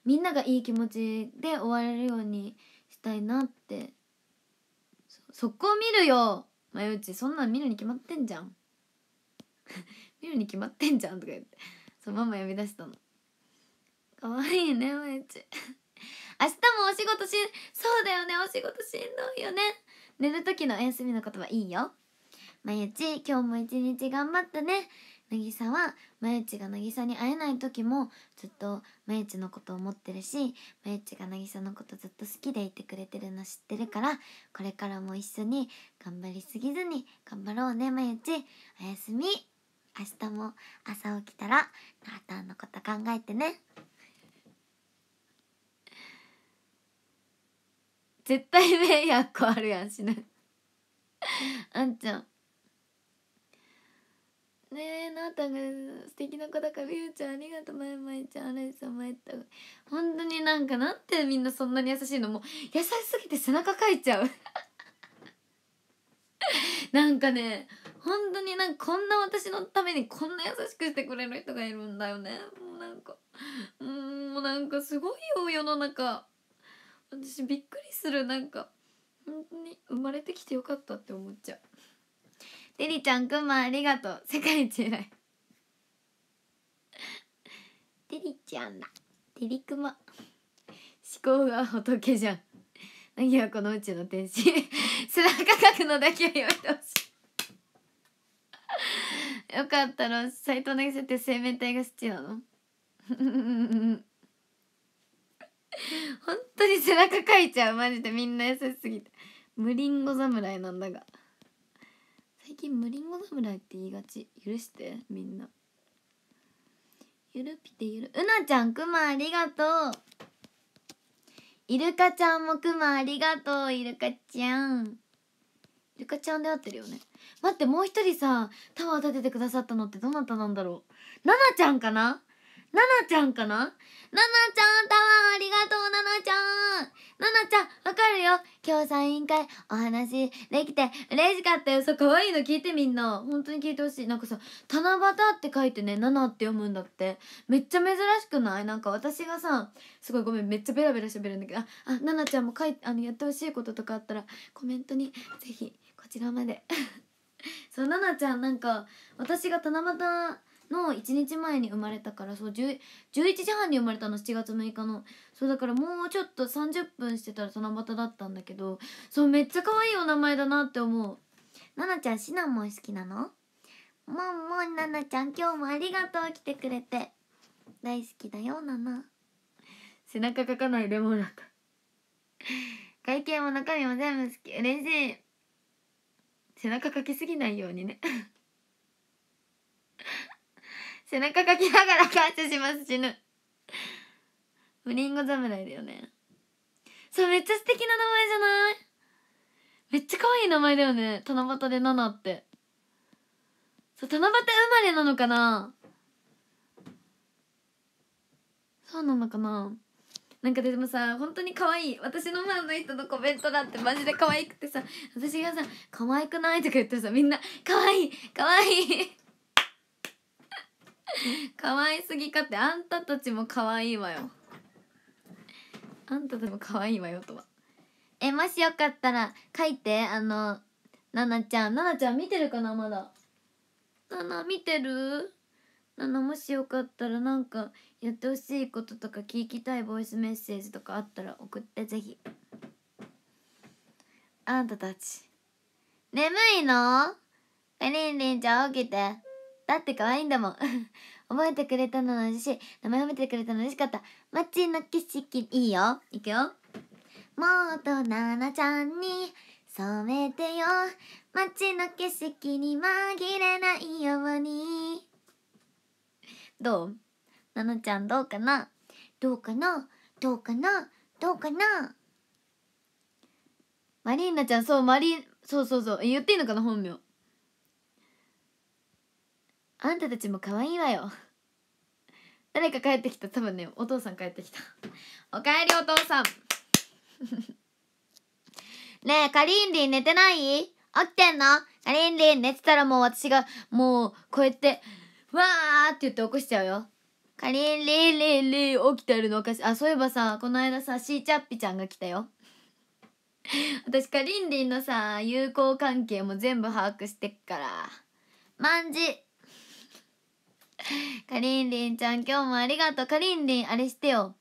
Speaker 1: みんながいい気持ちで終われるようにしたいなってそこを見るようちそんなん見るに決まってんじゃん 見るに決まってんじゃんとか言ってそのママ呼び出したのかわいいねうち明日もお仕事しん、そうだよね、お仕事しんどいよね。寝る時のお休みの言葉いいよ。まゆち、今日も一日頑張ったね。なぎさは、まゆちがなぎさに会えない時も、ずっとまゆちのことを思ってるし、まゆちがなぎさのことずっと好きでいてくれてるの知ってるから、これからも一緒に頑張りすぎずに頑張ろうね、まゆち。おやすみ。明日も朝起きたら、なあたんのこと考えてね。絶対目1あるやんしなあんちゃんねえなあたが素敵な子だからゆうちゃんありがとうまいまいちゃんあらさんまいった本当になんかなんてみんなそんなに優しいのもう優しすぎて背中かいちゃう なんかね本当になんかこんな私のためにこんな優しくしてくれる人がいるんだよねもうなんかうんもうなんかすごいよ世の中私びっくりするなんか本当に生まれてきてよかったって思っちゃうてりちゃんくんまありがとう世界一偉いてりちゃんだてりくま思考が仏じゃん何やこのうちの天使 背中書くのだけはやめてほしいよかったら斎藤渚って生命体が好きなの本 当に背中かいちゃうマジでみんな優しすぎて無リンゴ侍なんだが最近無リンゴ侍って言いがち許してみんなゆるぴてゆるうなちゃんくまありがとうイルカちゃんもくまありがとうイルカちゃんイルカちゃんで合ってるよね待ってもう一人さタワー立ててくださったのってどなたなんだろうななちゃんかなななちゃんかなななちゃんタワーありがとう、ななちゃんななちゃん、わかるよ協賛委員会お話できて嬉しかったよ。そう、可愛いの聞いてみんな。本当に聞いてほしい。なんかさ、七夕って書いてね、なって読むんだって。めっちゃ珍しくないなんか私がさ、すごいごめん、めっちゃベラベラ喋るんだけど、あ、ななちゃんも書いあの、やってほしいこととかあったら、コメントにぜひ、こちらまで。そう、ななちゃんなんか、私が七夕、の1日前に生まれたからそう11時半に生まれたの7月6日のそうだからもうちょっと30分してたら七夕だったんだけどそうめっちゃ可愛いお名前だなって思うななちゃんシナモン好きなのもんもんななちゃん今日もありがとう来てくれて大好きだよなな背中かかないレモンだった外見も中身も全部好き嬉しい背中かけすぎないようにね 背中かきながら感謝します死ぬりんご侍だよねそうめっちゃ素敵な名前じゃないめっちゃ可愛い名前だよね七夕でナってそう七夕生まれなのかなそうなのかななんかでもさ本当に可愛い私のファンの人のコメントだってマジで可愛くてさ私がさ「可愛くない?」とか言ってさみんな「可愛い可愛い 可愛すぎかってあんたたちも可愛いわよあんたでも可愛いわよとはえもしよかったら書いてあのななちゃんななちゃん見てるかなまだなな見てるななもしよかったらなんかやってほしいこととか聞きたいボイスメッセージとかあったら送ってぜひあんたたち眠いのえ、りんりんちゃん起きて。だって可愛いんだもん 覚えてくれたの嬉しい名前褒めてくれたの嬉しかった街の景色いいよいくよもっとななちゃんに染めてよ街の景色に紛れないようにどうななちゃんどうかなどうかなどうかなどうかなマリーナちゃんそうマリそうそうそう言っていいのかな本名あんたたちも可愛いわよ誰か帰ってきた多分ねお父さん帰ってきたおかえりお父さん ねえカリンリン寝てない起きてんのカリンリン寝てたらもう私がもうこうやってわーって言って起こしちゃうよカリンリンリンリン起きてるのおかしいあそういえばさこの間さシーチャッピちゃんが来たよ私カリンリンのさ友好関係も全部把握してっからまんじかりんりんちゃん今日もありがとうかりんりんあれしてよ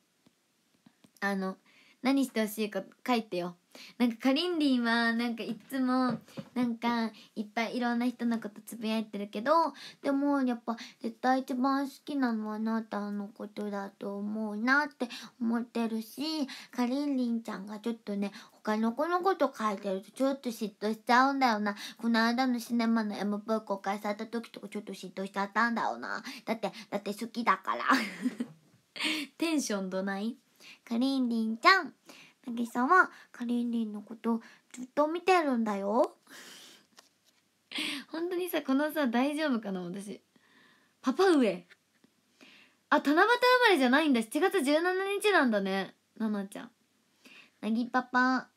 Speaker 1: あの何してほしいか書いてよなんかかりんりんはなんかいつもなんかいっぱいいろんな人のことつぶやいてるけどでもやっぱ絶対一番好きなのはあなたのことだと思うなって思ってるしかりんりんちゃんがちょっとね他の子のこと書いてるとちょっと嫉妬しちゃうんだよなこの間のシネマの MV 公開された時とかちょっと嫉妬しちゃったんだよなだってだって好きだから テンションどないかりんりんちゃんなぎさはかりんりんのことずっと見てるんだよ 本当にさこのさ大丈夫かな私パパ上あ七夕生まれじゃないんだ7月17日なんだねななちゃんなぎパパな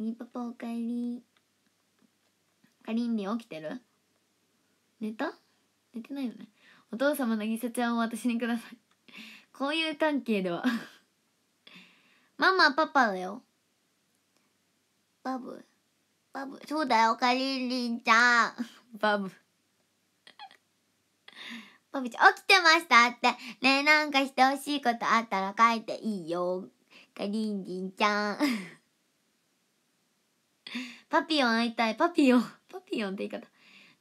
Speaker 1: ぎパパおかえりかりんりん起きてる寝た寝てないよねお父様なぎさちゃんを私にください交友関係ではママ、パパだよ。バブ。バブ。そうだよ、かりりんちゃん。バブ。バブちゃん、起きてましたって。ねえ、なんかしてほしいことあったら書いていいよ。かりんりんちゃん。パピオン会いたい。パピオン。パピオンって言い方。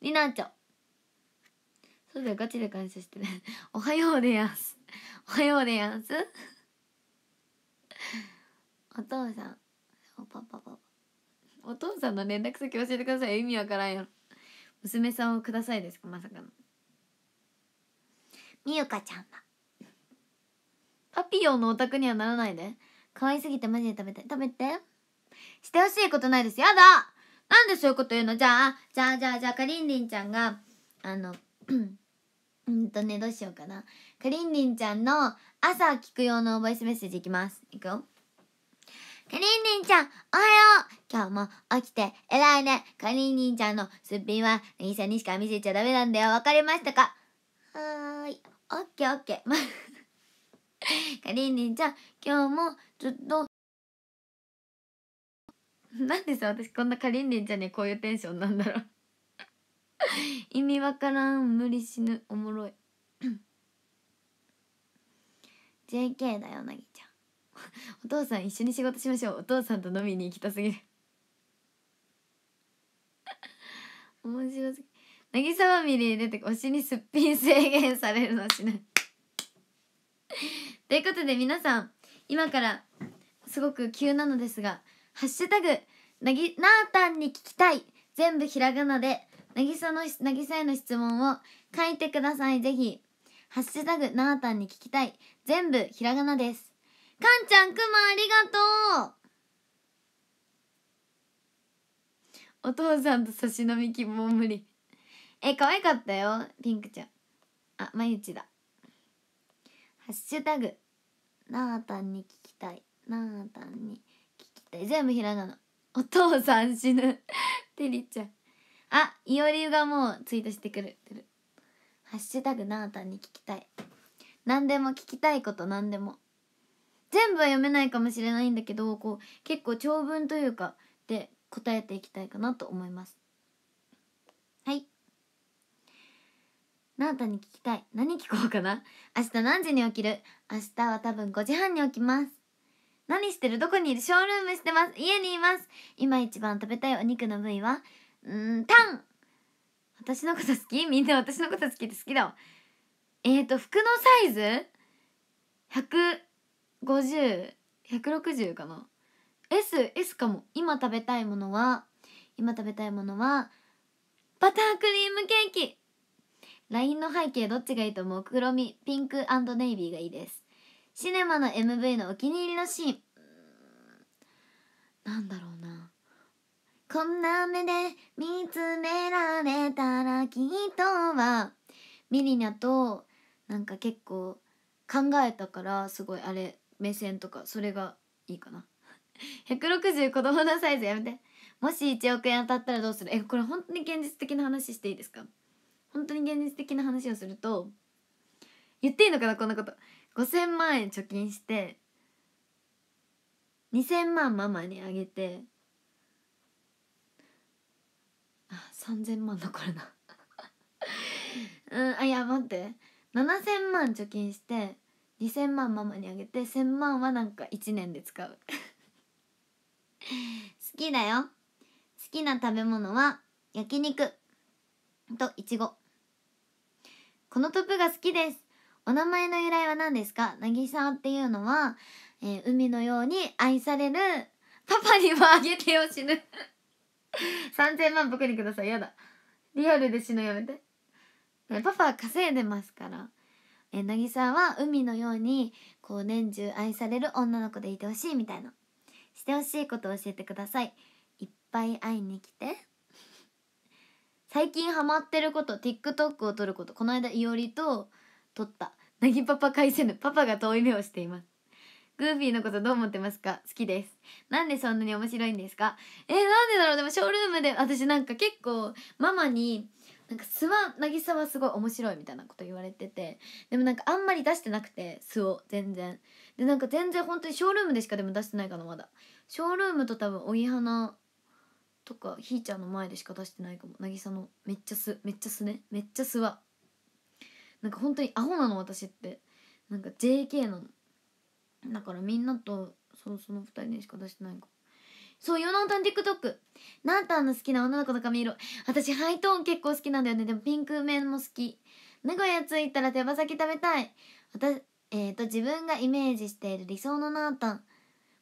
Speaker 1: りなちゃん。そうだよ、ガチで感謝してる。おはようでやんす。おはようでやんす。お父さんおパパパパお父さんの連絡先教えてください意味わからんやろ娘さんをくださいですかまさかのみゆかちゃんだパピヨンのお宅にはならないで可愛すぎてマジで食べて食べてしてほしいことないですやだなんでそういうこと言うのじゃあじゃあじゃあじゃあかりんりんちゃんがあの うんとねどうしようかなクリンリンちゃんの朝聞く用のボイスメッセージいきます。いくよ。かりんりんちゃん、おはよう今日も起きて偉いね。かりんりんちゃんのすっぴんは、なぎさにしか見せちゃダメなんだよ。わかりましたかはーい。オッケーオッケー。まかりんりんちゃん、今日もずっと、なんでさ、私こんなかりんりんちゃんにこういうテンションなんだろう意味わからん。無理死ぬ。おもろい。JK だよなぎちゃん お父さん一緒に仕事しましょうお父さんと飲みに行きたすぎる 面白すぎなぎさまみり出て推しにすっぴん制限されるのしない ということで皆さん今からすごく急なのですが「ハッシュタグなぎなーたんに聞きたい」全部ひらがなでなのなぎさへの質問を書いてくださいぜひ。ハッシュタグなあたんに聞きたい。全部ひらがなです。かんちゃんくまありがとうお父さんと差し飲み気も無理。え、可愛かったよ、ピンクちゃん。あ、まゆちだ。ハッシュタグ、なあたんに聞きたい。なあたんに聞きたい。全部ひらがな。お父さん死ぬ。てりちゃん。あ、いおりがもうツイートしてくれてる。ハッシュタグなあたんに聞きたい何でも聞きたいこと何でも全部は読めないかもしれないんだけどこう結構長文というかで答えていきたいかなと思いますはいなたに聞きたい何聞こうかな明日何時に起きる明日は多分5時半に起きます何してるどこにいるショールームしてます家にいます今一番食べたいお肉の部位はうんタン私のこと好きみんな私のこと好きって好きだわ。えっ、ー、と、服のサイズ ?150、160かな。S、S かも。今食べたいものは、今食べたいものは、バタークリームケーキ !LINE の背景どっちがいいと思う黒み、ピンクネイビーがいいです。シネマの MV のお気に入りのシーン。なんだろうな。こんな目で見つめられたらきっとはミリニャとなんか結構考えたからすごいあれ目線とかそれがいいかな160子供のサイズやめてもし1億円当たったらどうするえこれ本当に現実的な話していいですか本当に現実的な話をすると言っていいのかなこんなこと5,000万円貯金して2,000万ママにあげてあ3000万だこなうんあいや待って7000万貯金して2000万ママにあげて1000万はなんか1年で使う 好きだよ好きな食べ物は焼肉といちごこのトップが好きですお名前の由来は何ですか渚っていうのは、えー、海のように愛されるパパにもあげてよ死ぬ3000 万僕にくださいやだリアルで死ぬやめて、ね、パパは稼いでますからえ渚は海のようにこう年中愛される女の子でいてほしいみたいなしてほしいことを教えてくださいいっぱい会いに来て最近ハマってること TikTok を撮ることこの間いおりと撮ったなぎパパ返せぬパパが遠い目をしていますグーフィーのことどう思ってますか好きです。なんでそんなに面白いんですかえー、なんでだろうでもショールームで私なんか結構ママになんか素は渚はすごい面白いみたいなこと言われててでもなんかあんまり出してなくて素を全然でなんか全然本当にショールームでしかでも出してないかなまだショールームと多分おぎはなとかひーちゃんの前でしか出してないかも渚のめっちゃ素めっちゃ素ねめっちゃ素はなんか本当にアホなの私ってなんか JK なのだからみんなとそうその二人にしか出してないかそうヨナンタン TikTok ナータンの好きな女の子の髪色私ハイトーン結構好きなんだよねでもピンク面も好き名古屋着いたら手羽先食べたい私えっ、ー、と自分がイメージしている理想のナータン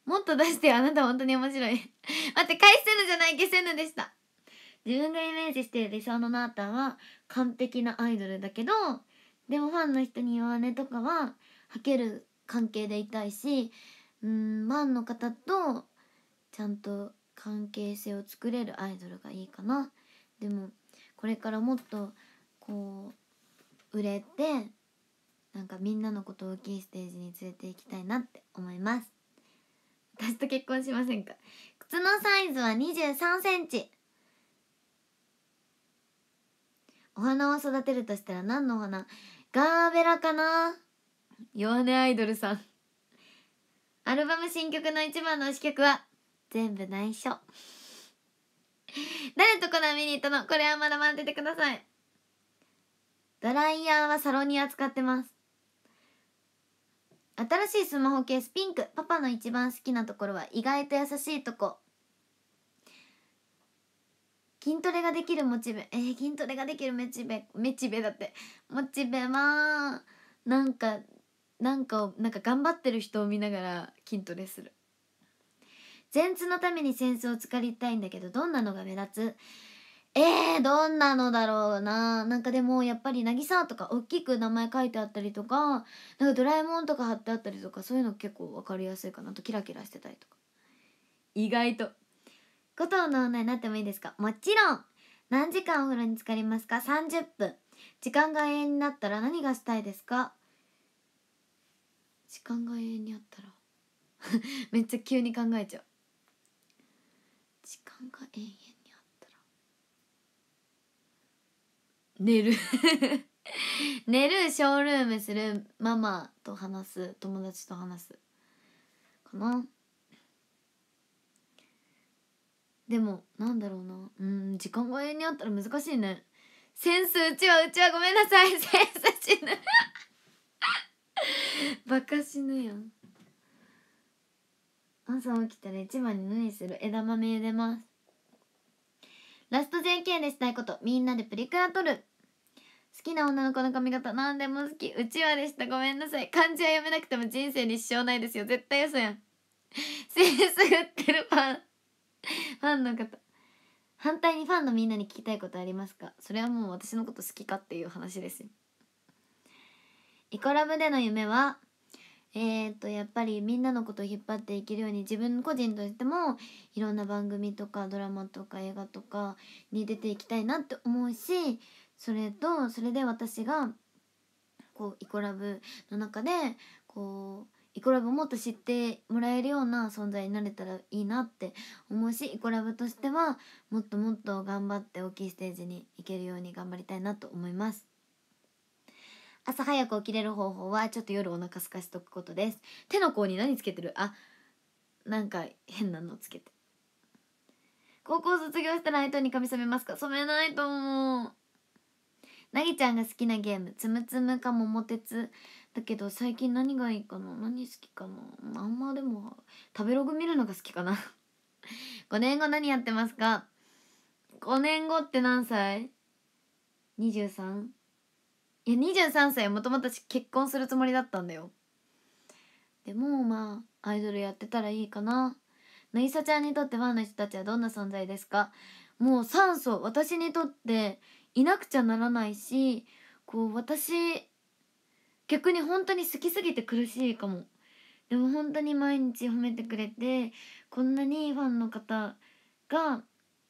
Speaker 1: もっと出してあなた本当に面白い 待って返せぬじゃない消せぬでした自分がイメージしている理想のナータンは完璧なアイドルだけどでもファンの人に弱音とかは吐ける関係でいたいしうんファンの方とちゃんと関係性を作れるアイドルがいいかなでもこれからもっとこう売れてなんかみんなのことを大きいステージに連れて行きたいなって思います私と結婚しませんか靴のサイズは23センチお花を育てるとしたら何のお花ガーベラかな弱音アイドルさんアルバム新曲の一番の推し曲は全部内緒 誰とコナン見に行ったのこれはまだ待っててくださいドライヤーはサロニア使ってます新しいスマホケースピンクパパの一番好きなところは意外と優しいとこ筋トレができるモチベえー、筋トレができるメチベメチベだってモチベはなんかなんかなんか頑張ってる人を見ながら筋トレする全通のためにセンスを使いたいんだけどどんなのが目立つえー、どんなのだろうななんかでもやっぱり渚とか大きく名前書いてあったりとかなんかドラえもんとか貼ってあったりとかそういうの結構分かりやすいかなとキラキラしてたりとか意外と五島の女になってもいいですかもちろん何時間お風呂に浸かりますか30分時間が永遠になったら何がしたいですか時間が永遠にあったら めっちゃ急に考えちゃう時間が永遠にあったら寝る 寝るショールームするママと話す友達と話すかなでもなんだろうなうん時間が永遠にあったら難しいねセンスうちはうちはごめんなさい センス死ぬバ カ死ぬやん朝起きたら一番に何する枝豆茹でますラスト JK でしたいことみんなでプリクラ撮る好きな女の子の髪型何でも好きうちわでしたごめんなさい漢字は読めなくても人生に支障ないですよ絶対嘘やんセンス振ってるファンファンの方反対にファンのみんなに聞きたいことありますかそれはもう私のこと好きかっていう話ですよイコラブでの夢はえー、っとやっぱりみんなのことを引っ張っていけるように自分個人としてもいろんな番組とかドラマとか映画とかに出ていきたいなって思うしそれとそれで私がこうイコラブの中でこうイコラブもっと知ってもらえるような存在になれたらいいなって思うしイコラブとしてはもっともっと頑張って大きいステージに行けるように頑張りたいなと思います。朝早く起きれる方法はちょっと夜お腹空かしとくことです手の甲に何つけてるあなんか変なのつけて高校卒業したら相手に髪染めますか染めないと思うなぎちゃんが好きなゲームつむつむか桃鉄だけど最近何がいいかな何好きかなあんまでも食べログ見るのが好きかな5 年後何やってますか5年後って何歳 ?23? いや23歳もともと私結婚するつもりだったんだよでもまあアイドルやってたらいいかな渚ちゃんにとってファンの人たちはどんな存在ですかもう酸素私にとっていなくちゃならないしこう私逆に本当に好きすぎて苦しいかもでも本当に毎日褒めてくれてこんなにファンの方が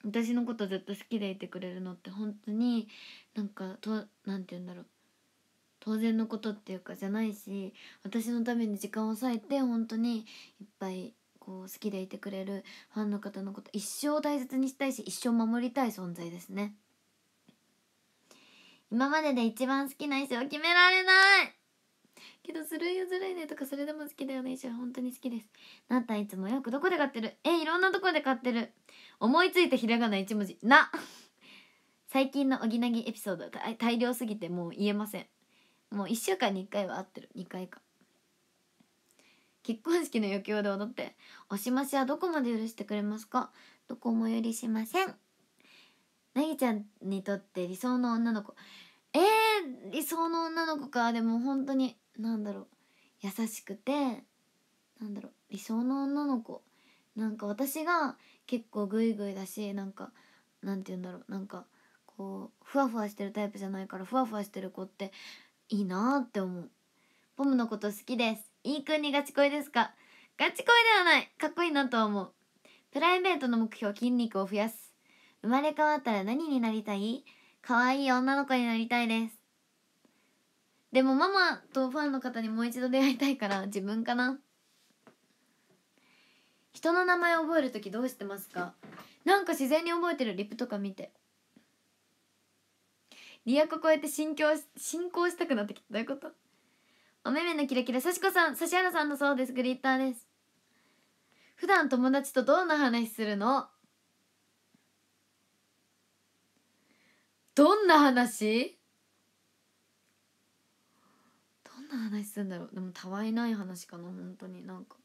Speaker 1: 私のことずっと好きでいてくれるのって本当になんかと何て言うんだろう当然のことっていうかじゃないし私のために時間を割いて本当にいっぱいこう好きでいてくれるファンの方のこと一生大切にしたいし一生守りたい存在ですね今までで一番好きな衣装決められないけどずるいよずるいねとかそれでも好きだよね衣装本当に好きですなったいつもよくどこで買ってるえいろんなとこで買ってる思いついたひらがな一文字な最近のおぎなぎエピソード大量すぎてもう言えませんもう1週間に1回は会ってる2回か結婚式の余興で踊って「おしましはどこまで許してくれますか?」「どこも許しません」なぎちゃんにとって理想の女の子えー、理想の女の子かでも本当に何だろう優しくてなんだろう理想の女の子なんか私が結構グイグイだしなんかなんて言うんだろうなんかこうふわふわしてるタイプじゃないからふわふわしてる子っていいなって思うポムのこと好きですいいくんにガチ恋ですかガチ恋ではないかっこいいなとは思うプライベートの目標筋肉を増やす生まれ変わったら何になりたい可愛い女の子になりたいですでもママとファンの方にもう一度出会いたいから自分かな人の名前覚える時どうしてますかなんか自然に覚えてるリプとか見てリアコ超えて進行進行したくなってきたどういうことおめめのキラキラさしこさんさしはらさんのそうですグリッターです普段友達とどんな話するのどんな話どんな話するんだろうでもたわいない話かな本当になんか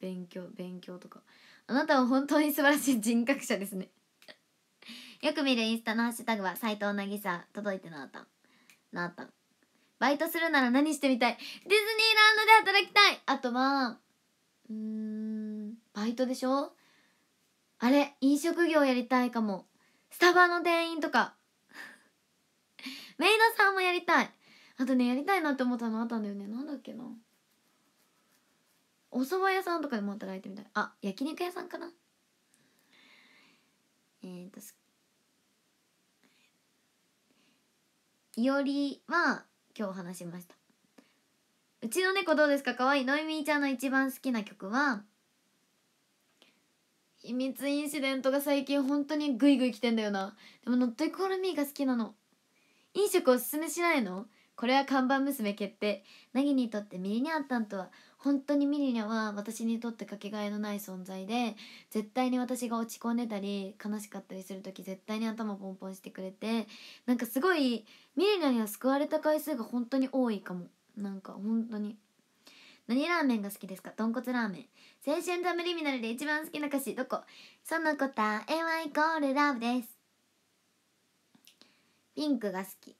Speaker 1: 勉強勉強とかあなたは本当に素晴らしい人格者ですねよく見るインスタのハッシュタグは斎藤なぎさ届いてなあたなあたバイトするなら何してみたいディズニーランドで働きたいあとはうーんバイトでしょあれ飲食業やりたいかもスタバの店員とかメイドさんもやりたいあとねやりたいなって思ったのあったんだよねなんだっけなお蕎麦屋さんとかでも働いてみたいあ焼肉屋さんかなえっ、ー、と好いおりは今日話しましたうちの猫どうですかかわいいのいみーちゃんの一番好きな曲は秘密インシデントが最近本当にグイグイ来てんだよなでもノットイコールミーが好きなの飲食おすすめしないのこれは看板娘決定凪にとってミにあったんとは本当にミリニャは私にとってかけがえのない存在で絶対に私が落ち込んでたり悲しかったりする時絶対に頭ポンポンしてくれてなんかすごいミリニャには救われた回数が本当に多いかもなんか本当に。何ラーメンが好きですか豚骨ラーメン。青春ザムリミナルで一番好きな歌詞、どこその答えはイコールラブです。ピンクが好き。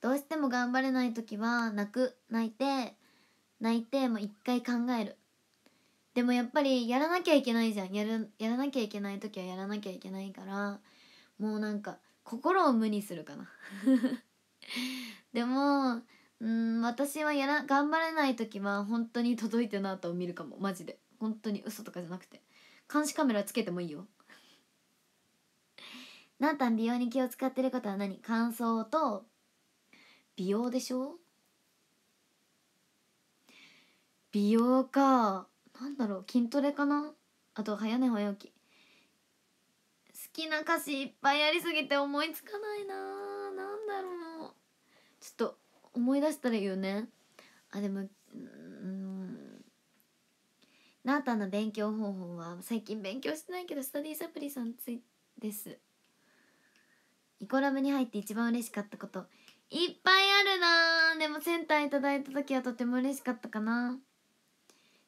Speaker 1: どうしても頑張れない時は泣く、泣いて、泣いてもう一回考えるでもやっぱりやらなきゃいけないじゃんやるやらなきゃいけない時はやらなきゃいけないからもうなんか心を無にするかな でもうん私はやら頑張れない時は本当に届いてるなと見るかもマジで本当に嘘とかじゃなくて監視カメラつけてもいいよなあたん美容に気を使ってることは何感想と美容でしょ美容かなんだろう筋トレかなあと早寝早起き好きな歌詞いっぱいありすぎて思いつかないなーなんだろうちょっと思い出したら言うねあでもうんなたの勉強方法は最近勉強してないけどスタディサプリさんついですイコラブに入って一番嬉しかったこといっぱいあるなでもセンターいただいた時はとても嬉しかったかな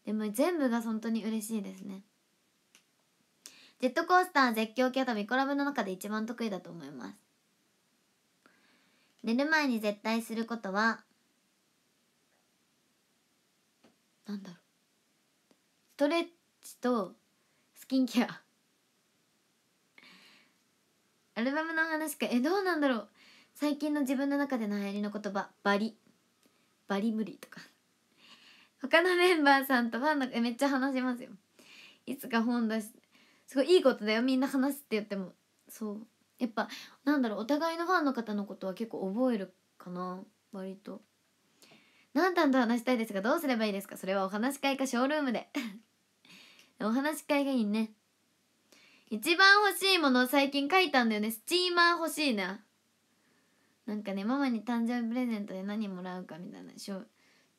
Speaker 1: でも全部が本当に嬉しいですねジェットコースター絶叫キャタミコラボの中で一番得意だと思います寝る前に絶対することはなんだろうストレッチとスキンケアアルバムの話かえどうなんだろう最近の自分の中での流行りの言葉「バリ」「バリ無理」とか他のメンバーさんとファンのめっちゃ話しますよいつか本出しすごいいいことだよみんな話すって言ってもそうやっぱなんだろうお互いのファンの方のことは結構覚えるかな割と何段と話したいですがどうすればいいですかそれはお話し会かショールームで お話し会がいいね一番欲しいものを最近書いたんだよねスチーマー欲しいななんかねママに誕生日プレゼントで何もらうかみたいな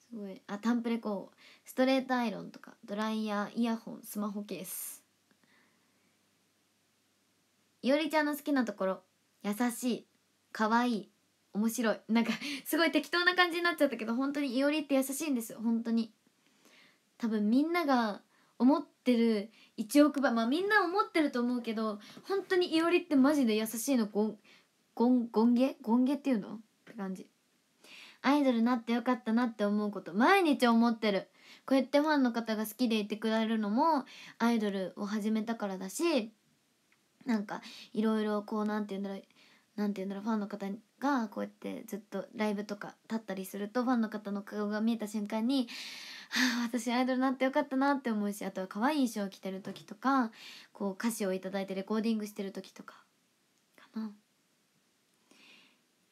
Speaker 1: すごいあタンプレコストレートアイロンとかドライヤーイヤホンスマホケースいおりちゃんの好きなところ優しい可愛い面白いなんか すごい適当な感じになっちゃったけど本当にいおりって優しいんです本当に多分みんなが思ってる1億倍まあみんな思ってると思うけど本当にいおりってマジで優しいのごん。ゴンゴンゲゴンゲっていうのって感じアイドルになってよかったなって思うこと毎日思ってるこうやってファンの方が好きでいてくれるのもアイドルを始めたからだしなんかいろいろこう何て言うんだろう何て言うんだろうファンの方がこうやってずっとライブとか立ったりするとファンの方の顔が見えた瞬間にはあ、私アイドルになってよかったなって思うしあとは可愛い衣装着てる時とかこう歌詞を頂いてレコーディングしてる時とかかな。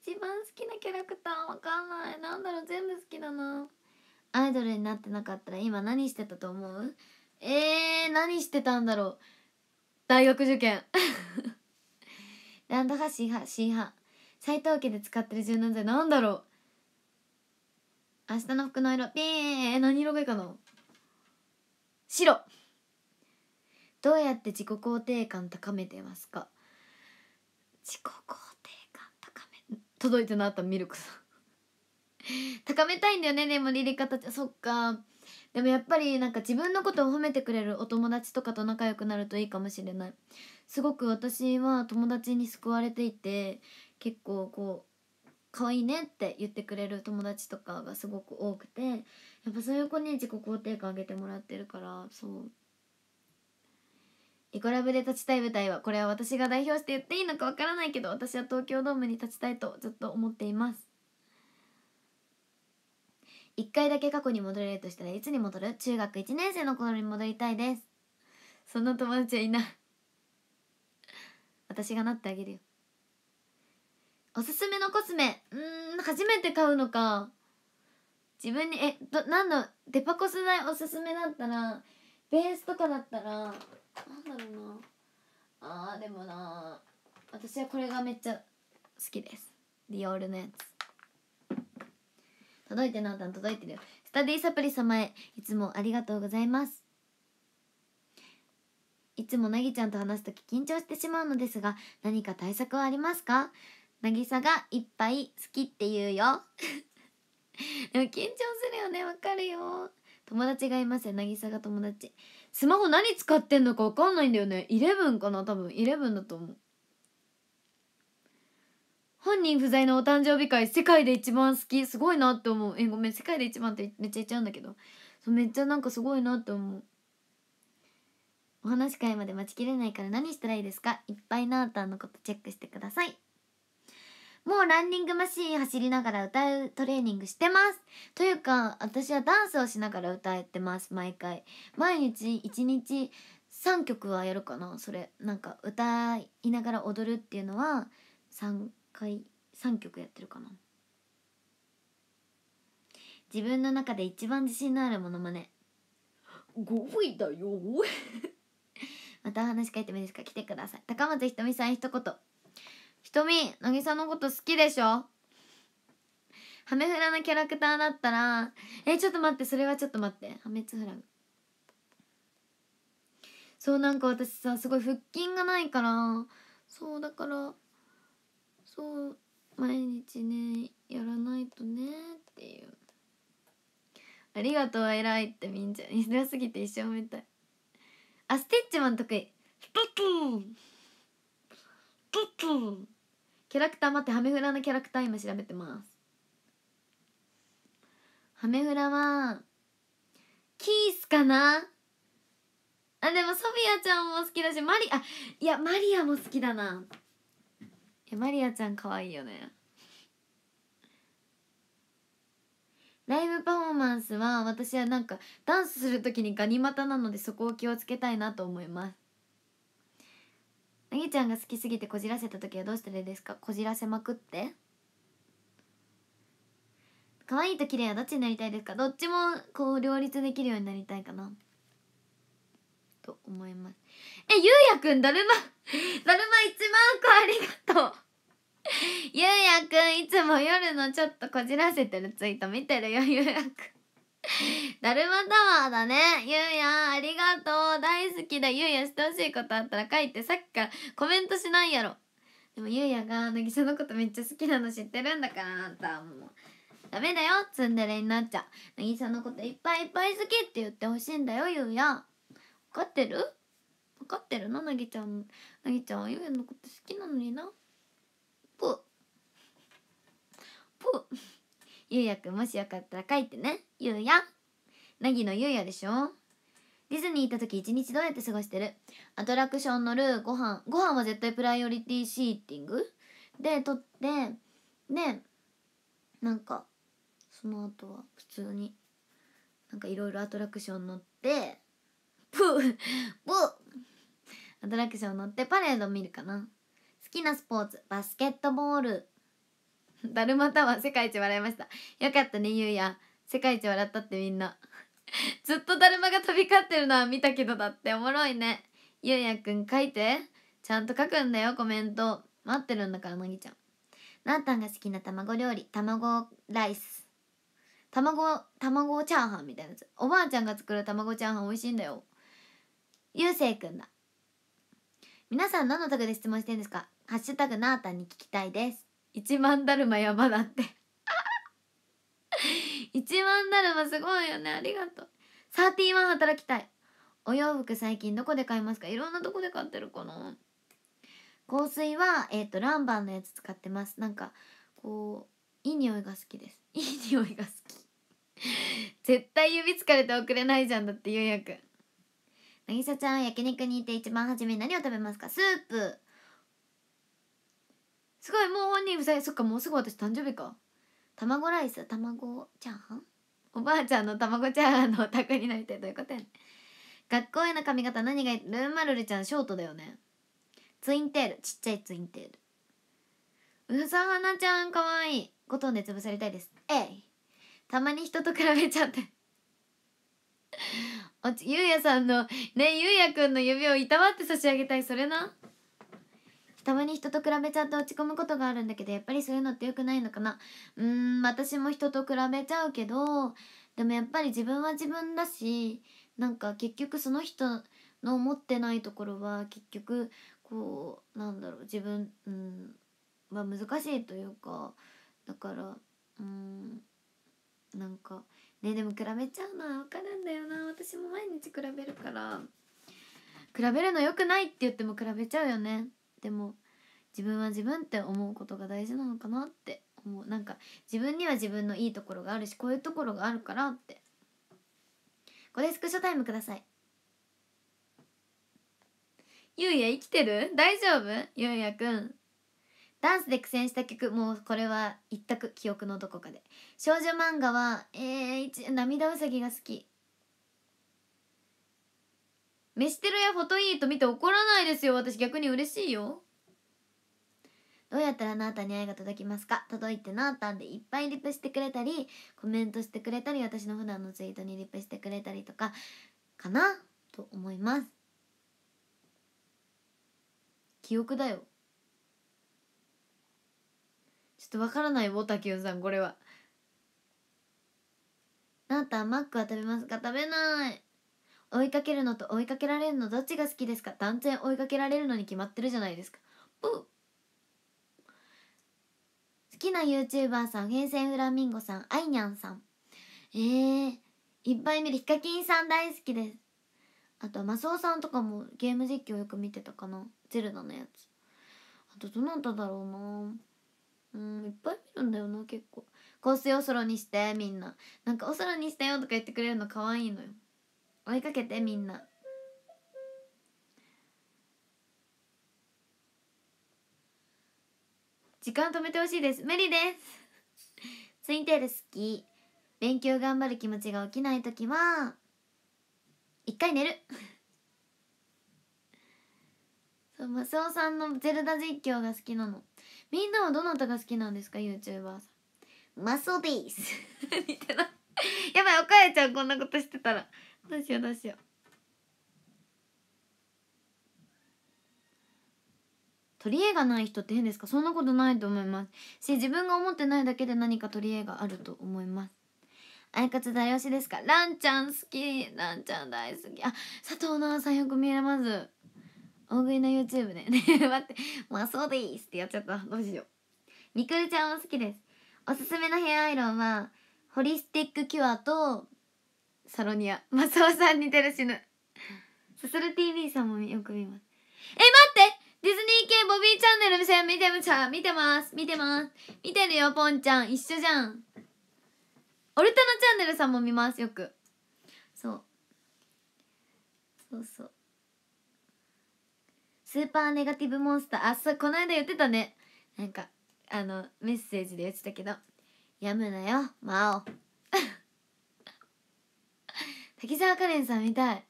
Speaker 1: 一番好きなキャラクターわかんないなんだろう全部好きだなアイドルになってなかったら今何してたと思うえー、何してたんだろう大学受験 ランド派 C 派 C 派斎藤家で使ってる柔軟剤なんだろう明日の服の色ピーン何色がいいかな白どうやって自己肯定感高めてますか自己肯届いてなかったミルクさん高めたいんだよねでもリリカたちそっかでもやっぱりなんか自分のことを褒めてくれるお友達とかと仲良くなるといいかもしれないすごく私は友達に救われていて結構こう可愛いねって言ってくれる友達とかがすごく多くてやっぱそういう子に自己肯定感上げてもらってるからそうイコラブで立ちたい舞台はこれは私が代表して言っていいのかわからないけど私は東京ドームに立ちたいとずっと思っています一回だけ過去に戻れるとしたらいつに戻る中学1年生の頃に戻りたいですそんな友達はいない私がなってあげるよおすすめのコスメうん初めて買うのか自分にえど何のデパコス代おすすめだったらベースとかだったらなんだろうなあーでもな私はこれがめっちゃ好きですディオールのやつ届いてなあんた届いてるよスタディサプリ様へいつもありがとうございますいつもなぎちゃんと話す時緊張してしまうのですが何か対策はありますかなぎさがいっぱい好きって言うよ でも緊張するよねわかるよ友達がいますよなぎさが友達スマホ何使ってんのか分かんないんだよね11かな多分11だと思う本人不在のお誕生日会世界で一番好きすごいなって思うえごめん世界で一番ってめっちゃ言っちゃうんだけどそうめっちゃなんかすごいなって思うお話会まで待ちきれないから何したらいいですかいっぱいなーたんのことチェックしてくださいもうランニングマシーン走りながら歌うトレーニングしてます。というか、私はダンスをしながら歌ってます、毎回。毎日一日3曲はやるかな、それ。なんか歌いながら踊るっていうのは3回、3曲やってるかな。自分の中で一番自信のあるものまね。5位だよ またお話書いてもいいですか来てください。高松ひとみさん一言。とみ、乃木さんのこと好きでしょハメフラのキャラクターだったら、え、ちょっと待って、それはちょっと待って。破滅フラグ。そう、なんか私さ、すごい腹筋がないから、そう、だから、そう、毎日ね、やらないとね、っていう。ありがとう、偉いってみんちゃん。偉すぎて一生みたい。あ、スティッチマン得意。スプ。ッツン。スッツン。キャラクター待ってハメフラのキャラクター今調べてますハメフラはキースかなあでもソフィアちゃんも好きだしマリあいやマリアも好きだなマリアちゃん可愛いよねライブパフォーマンスは私はなんかダンスする時にガニ股なのでそこを気をつけたいなと思います兄ちゃんが好きすぎてこじらせた時はどうしたらいいですかこじらせまくって可愛いと綺麗はどっちになりたいですかどっちもこう両立できるようになりたいかなと思いますえゆうやくんだるまだるま1万個ありがとうゆうやくんいつも夜のちょっとこじらせてるツイート見てるよゆうやくん だるまタワーだね。ゆうやん、ありがとう。大好きだ。ゆうやしてほしいことあったら書いて、さっきからコメントしないやろ。でもゆうやがなぎさのことめっちゃ好きなの知ってるんだからあんたもうダメだよツンデレになっちゃなぎさのこといっぱいいっぱい好きって言ってほしいんだよゆうや分かってる分かってるななぎちゃんなぎちゃんはゆうやのこと好きなのになぷぷゆうやくんもしよかったら書いてね。ゆうや。なぎのゆうやでしょディズニー行った時一日どうやって過ごしてるアトラクション乗る、ご飯。ご飯は絶対プライオリティシーティングで、とって、で、なんか、その後は普通に、なんかいろいろアトラクション乗って、プープーアトラクション乗ってパレード見るかな。好きなスポーツ、バスケットボール。だるまタワー世界一笑いました。よかったね、ゆうや。世界一笑ったってみんな。ずっとだるまが飛び交ってるのは見たけどだっておもろいね。ゆうやくん書いて。ちゃんと書くんだよ、コメント。待ってるんだから、なぎちゃん。なーたんが好きな卵料理、卵ライス。卵、卵チャーハンみたいなやつ。おばあちゃんが作る卵チャーハン美味しいんだよ。ゆうせいくんだ。皆さん何のタグで質問してるんですかハッシュタグなーたんに聞きたいです。一万だるま山だって 一万だるますごいよねありがとうサーティワン働きたいお洋服最近どこで買いますかいろんなとこで買ってるかな香水はえっ、ー、とランバンのやつ使ってますなんかこういい匂いが好きです いい匂いが好き絶対指疲れて遅れないじゃんだってゆうやくん沙ちゃん焼肉にいて一番初めに何を食べますかスープすごいもう本人不在そっかもうすぐ私誕生日か卵ライス卵チャーハンおばあちゃんの卵チャーハンのお宅になりたいどういうことやね学校への髪型何がいいルンマルルちゃんショートだよねツインテールちっちゃいツインテールうさはなちゃんかわいいコトンで潰されたいですえいたまに人と比べちゃっておちゆうやさんのねゆうやくんの指をいたわって差し上げたいそれなたまに人と比べちゃって落ち込むことがあるんだけどやっぱりそういうのって良くないのかなうーん私も人と比べちゃうけどでもやっぱり自分は自分だしなんか結局その人の持ってないところは結局こうなんだろう自分、うんまあ、難しいというかだからうんなんかねでも比べちゃうのは分かるんだよな私も毎日比べるから比べるの良くないって言っても比べちゃうよね。でも自分は自分って思うことが大事なのかなって思うなんか自分には自分のいいところがあるしこういうところがあるからってこれスクショタイムくださいゆうや生きてる大丈夫ゆうやくんダンスで苦戦した曲もうこれは一択記憶のどこかで少女漫画はえー、涙うさぎが好き飯テロやフォトイート見て怒らないですよ私逆に嬉しいよどうやったらなーたに愛が届きますか届いてなーたんでいっぱいリプしてくれたりコメントしてくれたり私の普段のツイートにリプしてくれたりとかかなと思います記憶だよちょっとわからないボタキュンさんこれはなーたマックは食べますか食べない追いかけるのと追いかけられるのどっちが好きですか断然追いかけられるのに決まってるじゃないですか好きな YouTuber さん平成フラミンゴさんあいにゃんさんえー、いっぱい見るヒカキンさん大好きですあとマスオさんとかもゲーム実況よく見てたかなゼルダのやつあとどなただろうなうんいっぱい見るんだよな結構香水おそろにしてみんななんかおそろにしてよとか言ってくれるの可愛いのよ追いかけてみんな時間止めてほしいです無理ですツインテール好き勉強頑張る気持ちが起きない時は一回寝るそうマスオさんのゼルダ実況が好きなのみんなはどなたが好きなんですか YouTuber さんマスオです 似てないやばいおかえちゃんこんなことしてたらどうしようどうしよう取り柄がない人って変ですかそんなことないと思いますし自分が思ってないだけで何か取り柄があると思いますあいかつ大推しですかランちゃん好きランちゃん大好きあ佐藤の朝よく見えます大食いの YouTube で、ね、ね待ってまあそうですってやっちゃったどうしようみくるちゃんは好きですおすすめのヘアアイロンはホリスティックキュアとサロニアマサオさん似てる死ぬサスル TV さんもよく見ますえ待ってディズニー系ボビーチャンネル見せ見てむちゃ見てます見てます見てるよポンちゃん一緒じゃんオルタナチャンネルさんも見ますよくそうそうそうスーパーネガティブモンスターあそうこの間言ってたねなんかあのメッセージで言ってたけどやむなよ魔王滝沢カレンさん見たい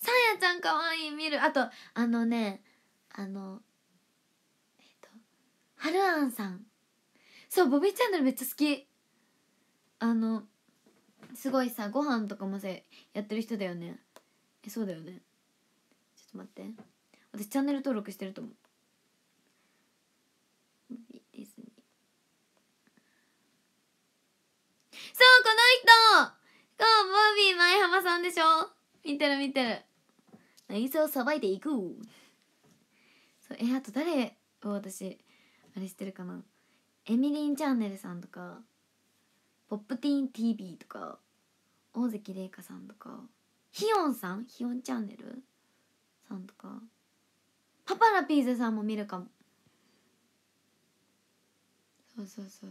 Speaker 1: さやちゃんかわいい見るあとあのねあのえっとはるあんさんそうボビーチャンネルめっちゃ好きあのすごいさご飯とかもさやってる人だよねえそうだよねちょっと待って私チャンネル登録してると思うそうこの人ボビー前浜さんでしょ見てる見てる渚をさばいていくそうえあと誰を私あれしてるかなエミリンチャンネルさんとかポップティーン TV とか大関玲香さんとかヒヨンさんヒヨンチャンネルさんとかパパラピーズさんも見るかもそうそうそうそう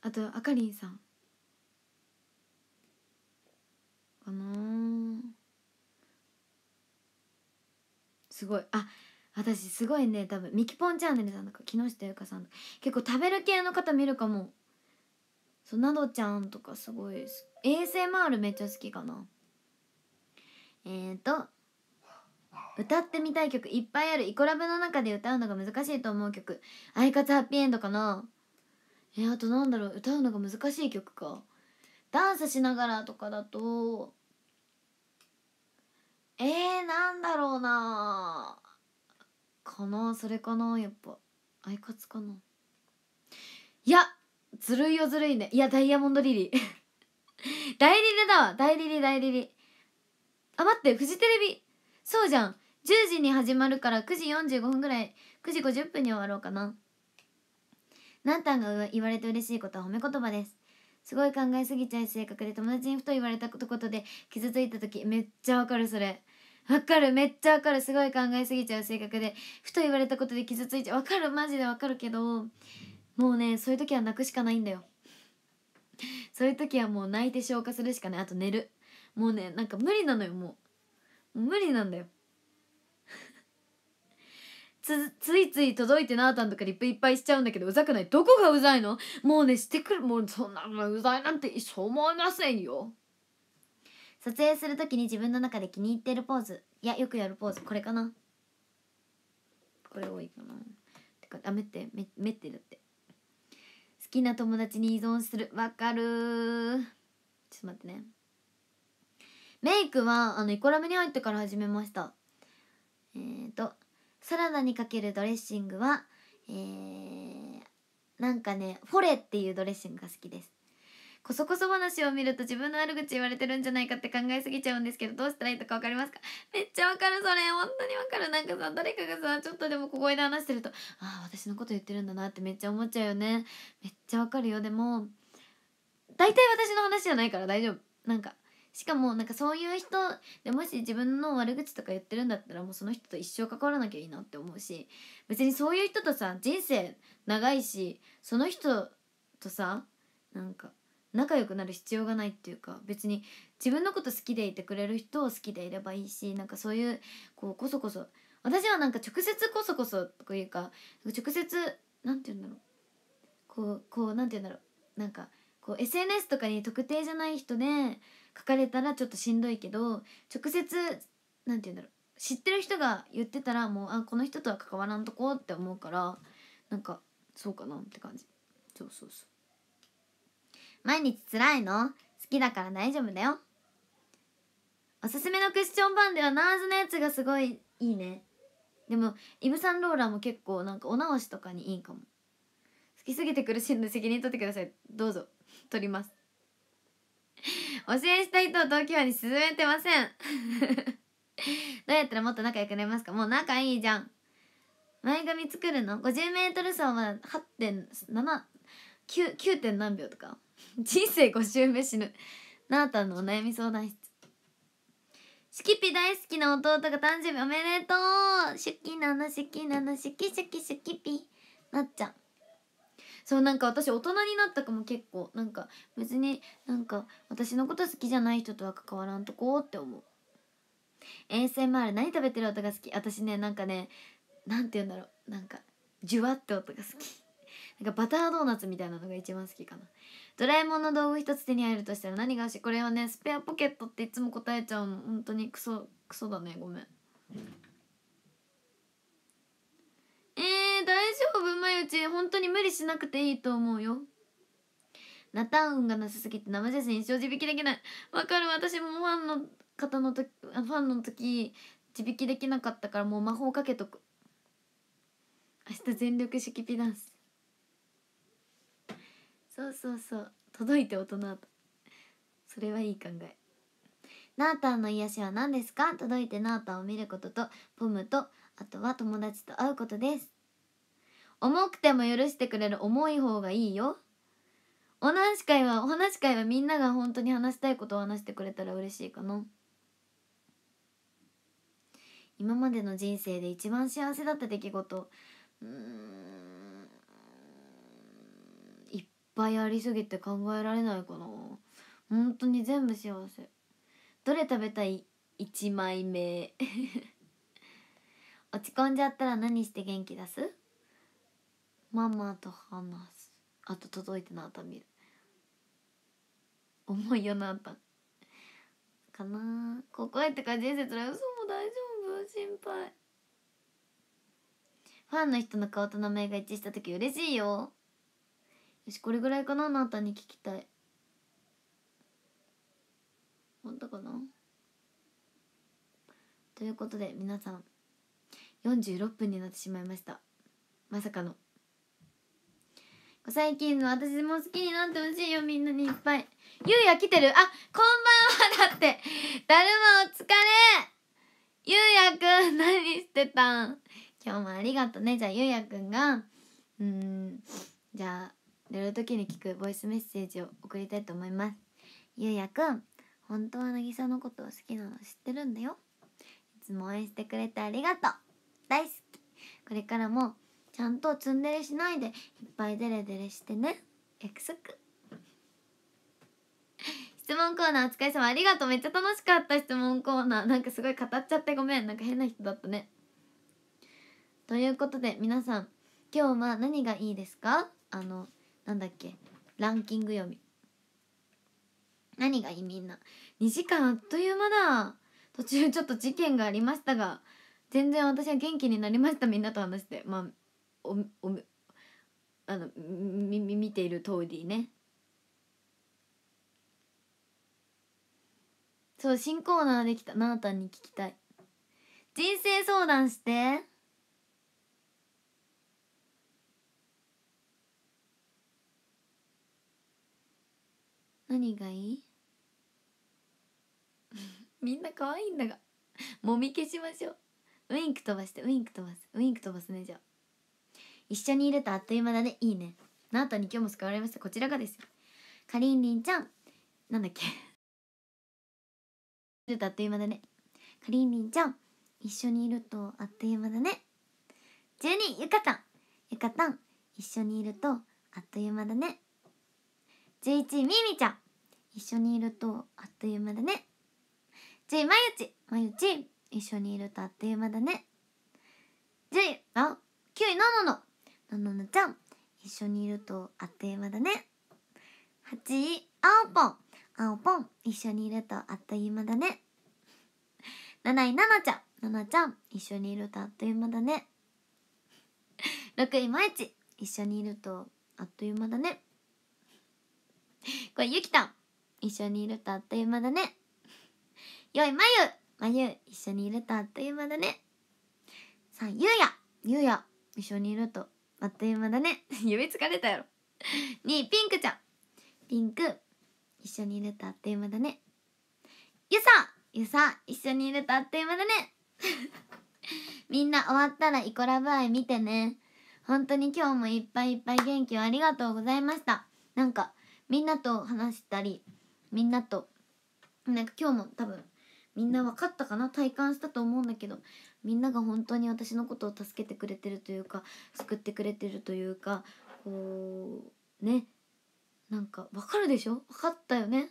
Speaker 1: あとあかりんさんかなすごいあ私すごいね多分ミキポンチャンネルさんとか木下ゆかさんとか結構食べる系の方見るかもそうなどちゃんとかすごいす ASMR めっちゃ好きかなえーと歌ってみたい曲いっぱいあるイコラブの中で歌うのが難しいと思う曲「アイカツハッピーエンド」かなえー、あとなんだろう歌うのが難しい曲かダンスしながらとかだとえー、なんだろうなかなそれかなやっぱアイカツかないやずるいよずるいねいやダイヤモンドリリー大リレだわ大リリ大リリあ待ってフジテレビそうじゃん10時に始まるから9時45分ぐらい9時50分に終わろうかな。ナンタンが言われて嬉しいことは褒め言葉です。すごい考えすぎちゃう性格で友達にふと言われたことで傷ついた時めっちゃわかるそれわかるめっちゃわかるすごい考えすぎちゃう性格でふと言われたことで傷ついちゃうわかるマジでわかるけどもうねそういう時は泣くしかないんだよそういう時はもう泣いて消化するしかないあと寝るもうねなんか無理なのよもう無理なんだよつついつい届いてなあたんとかリップいっぱいしちゃうんだけどうざくないどこがうざいのもうねしてくるもうそんなのうざいなんてそう思いませんよ撮影する時に自分の中で気に入ってるポーズいやよくやるポーズこれかなこれ多いかなてかあめってめめってだって好きな友達に依存するわかるちょっと待ってねメイクはあのイコラムに入ってから始めましたえっ、ー、とサラダにかけるドレッシングは、えー、なんかねフォレっていうドレッシングが好きですこそこそ話を見ると自分の悪口言われてるんじゃないかって考えすぎちゃうんですけどどうしたらいいとかわかりますかめっちゃわかるそれ本当にわかるなんかさ誰かがさちょっとでも小声で話してるとああ私のこと言ってるんだなってめっちゃ思っちゃうよねめっちゃわかるよでも大体私の話じゃないから大丈夫なんかしかもなんかそういう人でもし自分の悪口とか言ってるんだったらもうその人と一生関わらなきゃいいなって思うし別にそういう人とさ人生長いしその人とさなんか仲良くなる必要がないっていうか別に自分のこと好きでいてくれる人を好きでいればいいしなんかそういうこうこそこそ私はなんか直接こそこそというか直接なんて言うんだろうこうこうなんて言うんだろうなんかこう SNS とかに特定じゃない人で書かれたらちょっとしんどいけど直接何て言うんだろう知ってる人が言ってたらもうあこの人とは関わらんとこって思うからなんかそうかなって感じそうそうそう毎日つらいの好きだから大丈夫だよおすすめのクッションパンではナーズのやつがすごいいいねでもイブ・サンローラーも結構なんかお直しとかにいいかも好きすぎて苦しんで責任取ってくださいどうぞ取ります教えしたいと東京はに進めてません どうやったらもっと仲良くなりますかもう仲いいじゃん前髪作るの 50m 走は8.7 9. 点何秒とか人生5周目死ぬなーたんのお悩み相談室シキピ大好きな弟が誕生日おめでとうシュキナのシュキナのシュキシュキシュキピなっちゃんそうなんか私大人になったかも結構なんか別になんか私のこと好きじゃない人とは関わらんとこって思う ASMR 何食べてる音が好き私ねなんかねなんて言うんだろうなんかジュワって音が好きなんかバタードーナツみたいなのが一番好きかなドラえもんの道具一つ手に入るとしたら何が欲しいこれはねスペアポケットっていつも答えちゃうの本当にクソクソだねごめん大丈夫まゆち本当に無理しなくていいと思うよナタウンがなさすぎて生写真一生字引きできないわかる私もファンの方の時ファンの時自引きできなかったからもう魔法かけとく明日全力式ピダンスそうそうそう届いて大人とそれはいい考えナータンの癒しは何ですか届いてナータンを見ることとポムとあとは友達と会うことです重くても許してくれる重い方がいいよお話会はお話会はみんなが本当に話したいことを話してくれたら嬉しいかな今までの人生で一番幸せだった出来事うんいっぱいありすぎて考えられないかな本当に全部幸せどれ食べたい1枚目 落ち込んじゃったら何して元気出すママと話すあと届いてなた見る重いよなたかなここへってか人生つらい嘘も大丈夫心配ファンの人の顔と名前が一致した時嬉しいよよしこれぐらいかなあなたに聞きたいあんたかなということで皆さん46分になってしまいましたまさかの最近の私も好きになってほしいよみんなにいっぱいゆうや来てるあこんばんはだってだるまお疲れゆうやくん何してたん今日もありがとねじゃあゆうやくんがうんじゃあ寝る時に聞くボイスメッセージを送りたいと思いますゆうやくん本当は渚のことを好きなの知ってるんだよいつも応援してくれてありがとう大好きこれからもちゃんとツンデレしないでいっぱいデレデレしてね約束 質問コーナーお疲れ様ありがとうめっちゃ楽しかった質問コーナーなんかすごい語っちゃってごめんなんか変な人だったねということで皆さん今日は何がいいですかあのなんだっけランキング読み何がいいみんな2時間あっという間だ途中ちょっと事件がありましたが全然私は元気になりましたみんなと話してまあおおあのみみ見ている通りねそう新コーナーできたなーたンに聞きたい人生相談して何がいい みんな可愛いんだがもみ消しましょうウインク飛ばしてウインク飛ばすウインク飛ばすねじゃあ一緒にいるとあっという間だねいいねナートに今日も救われましたこちらがですよかりんりんちゃんなんだっけ いるとあっという間だねかりんりんちゃん一緒にいるとあっという間だね12ゆかちゃんゆかたん一緒にいるとあっという間だね11みみちゃん一緒にいるとあっという間だね10まゆちまゆち一緒にいるとあっという間だね10あ9位なののののなちゃん一緒にいるとあっという間だね8位青ポン青ポン一緒にいるとあっという間だね7位ななちゃんななちゃん一緒にいるとあっという間だね6位まいち一緒にいるとあっという間だねこれゆきたん一緒にいるとあっという間だねよいまゆまゆ一緒にいるとあっという間だねさあゆうやゆうや一緒にいるとあっという間だね 指疲れたやろ2ピンクちゃんピンク一緒にいるとあっという間だねゆさゆさ一緒にいるとあっという間だね みんな終わったらイコラブ愛見てね本当に今日もいっぱいいっぱい元気をありがとうございましたなんかみんなと話したりみんなとなんか今日も多分みんな分かったかな体感したと思うんだけどみんなが本当に私のことを助けてくれてるというか救ってくれてるというかこうねなんかわかるでしょ分かったよね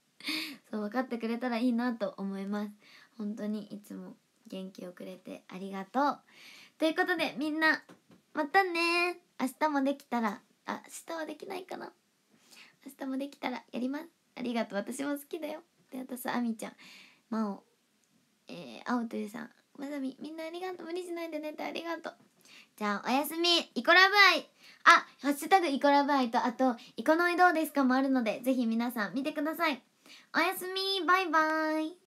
Speaker 1: そう分かってくれたらいいなと思います本当にいつも元気をくれてありがとうということでみんなまたね明日もできたらあ明日はできないかな明日もできたらやりますありがとう私も好きだよで私あみちゃんまおえー、青鳥さんまさみ、みんなありがとう。無理しないで寝てありがとう。じゃあ、おやすみ。イコラブ愛。あ、ハッシュタグイコラブ愛と、あと、イコノイどうですかもあるので、ぜひ皆さん見てください。おやすみ。バイバーイ。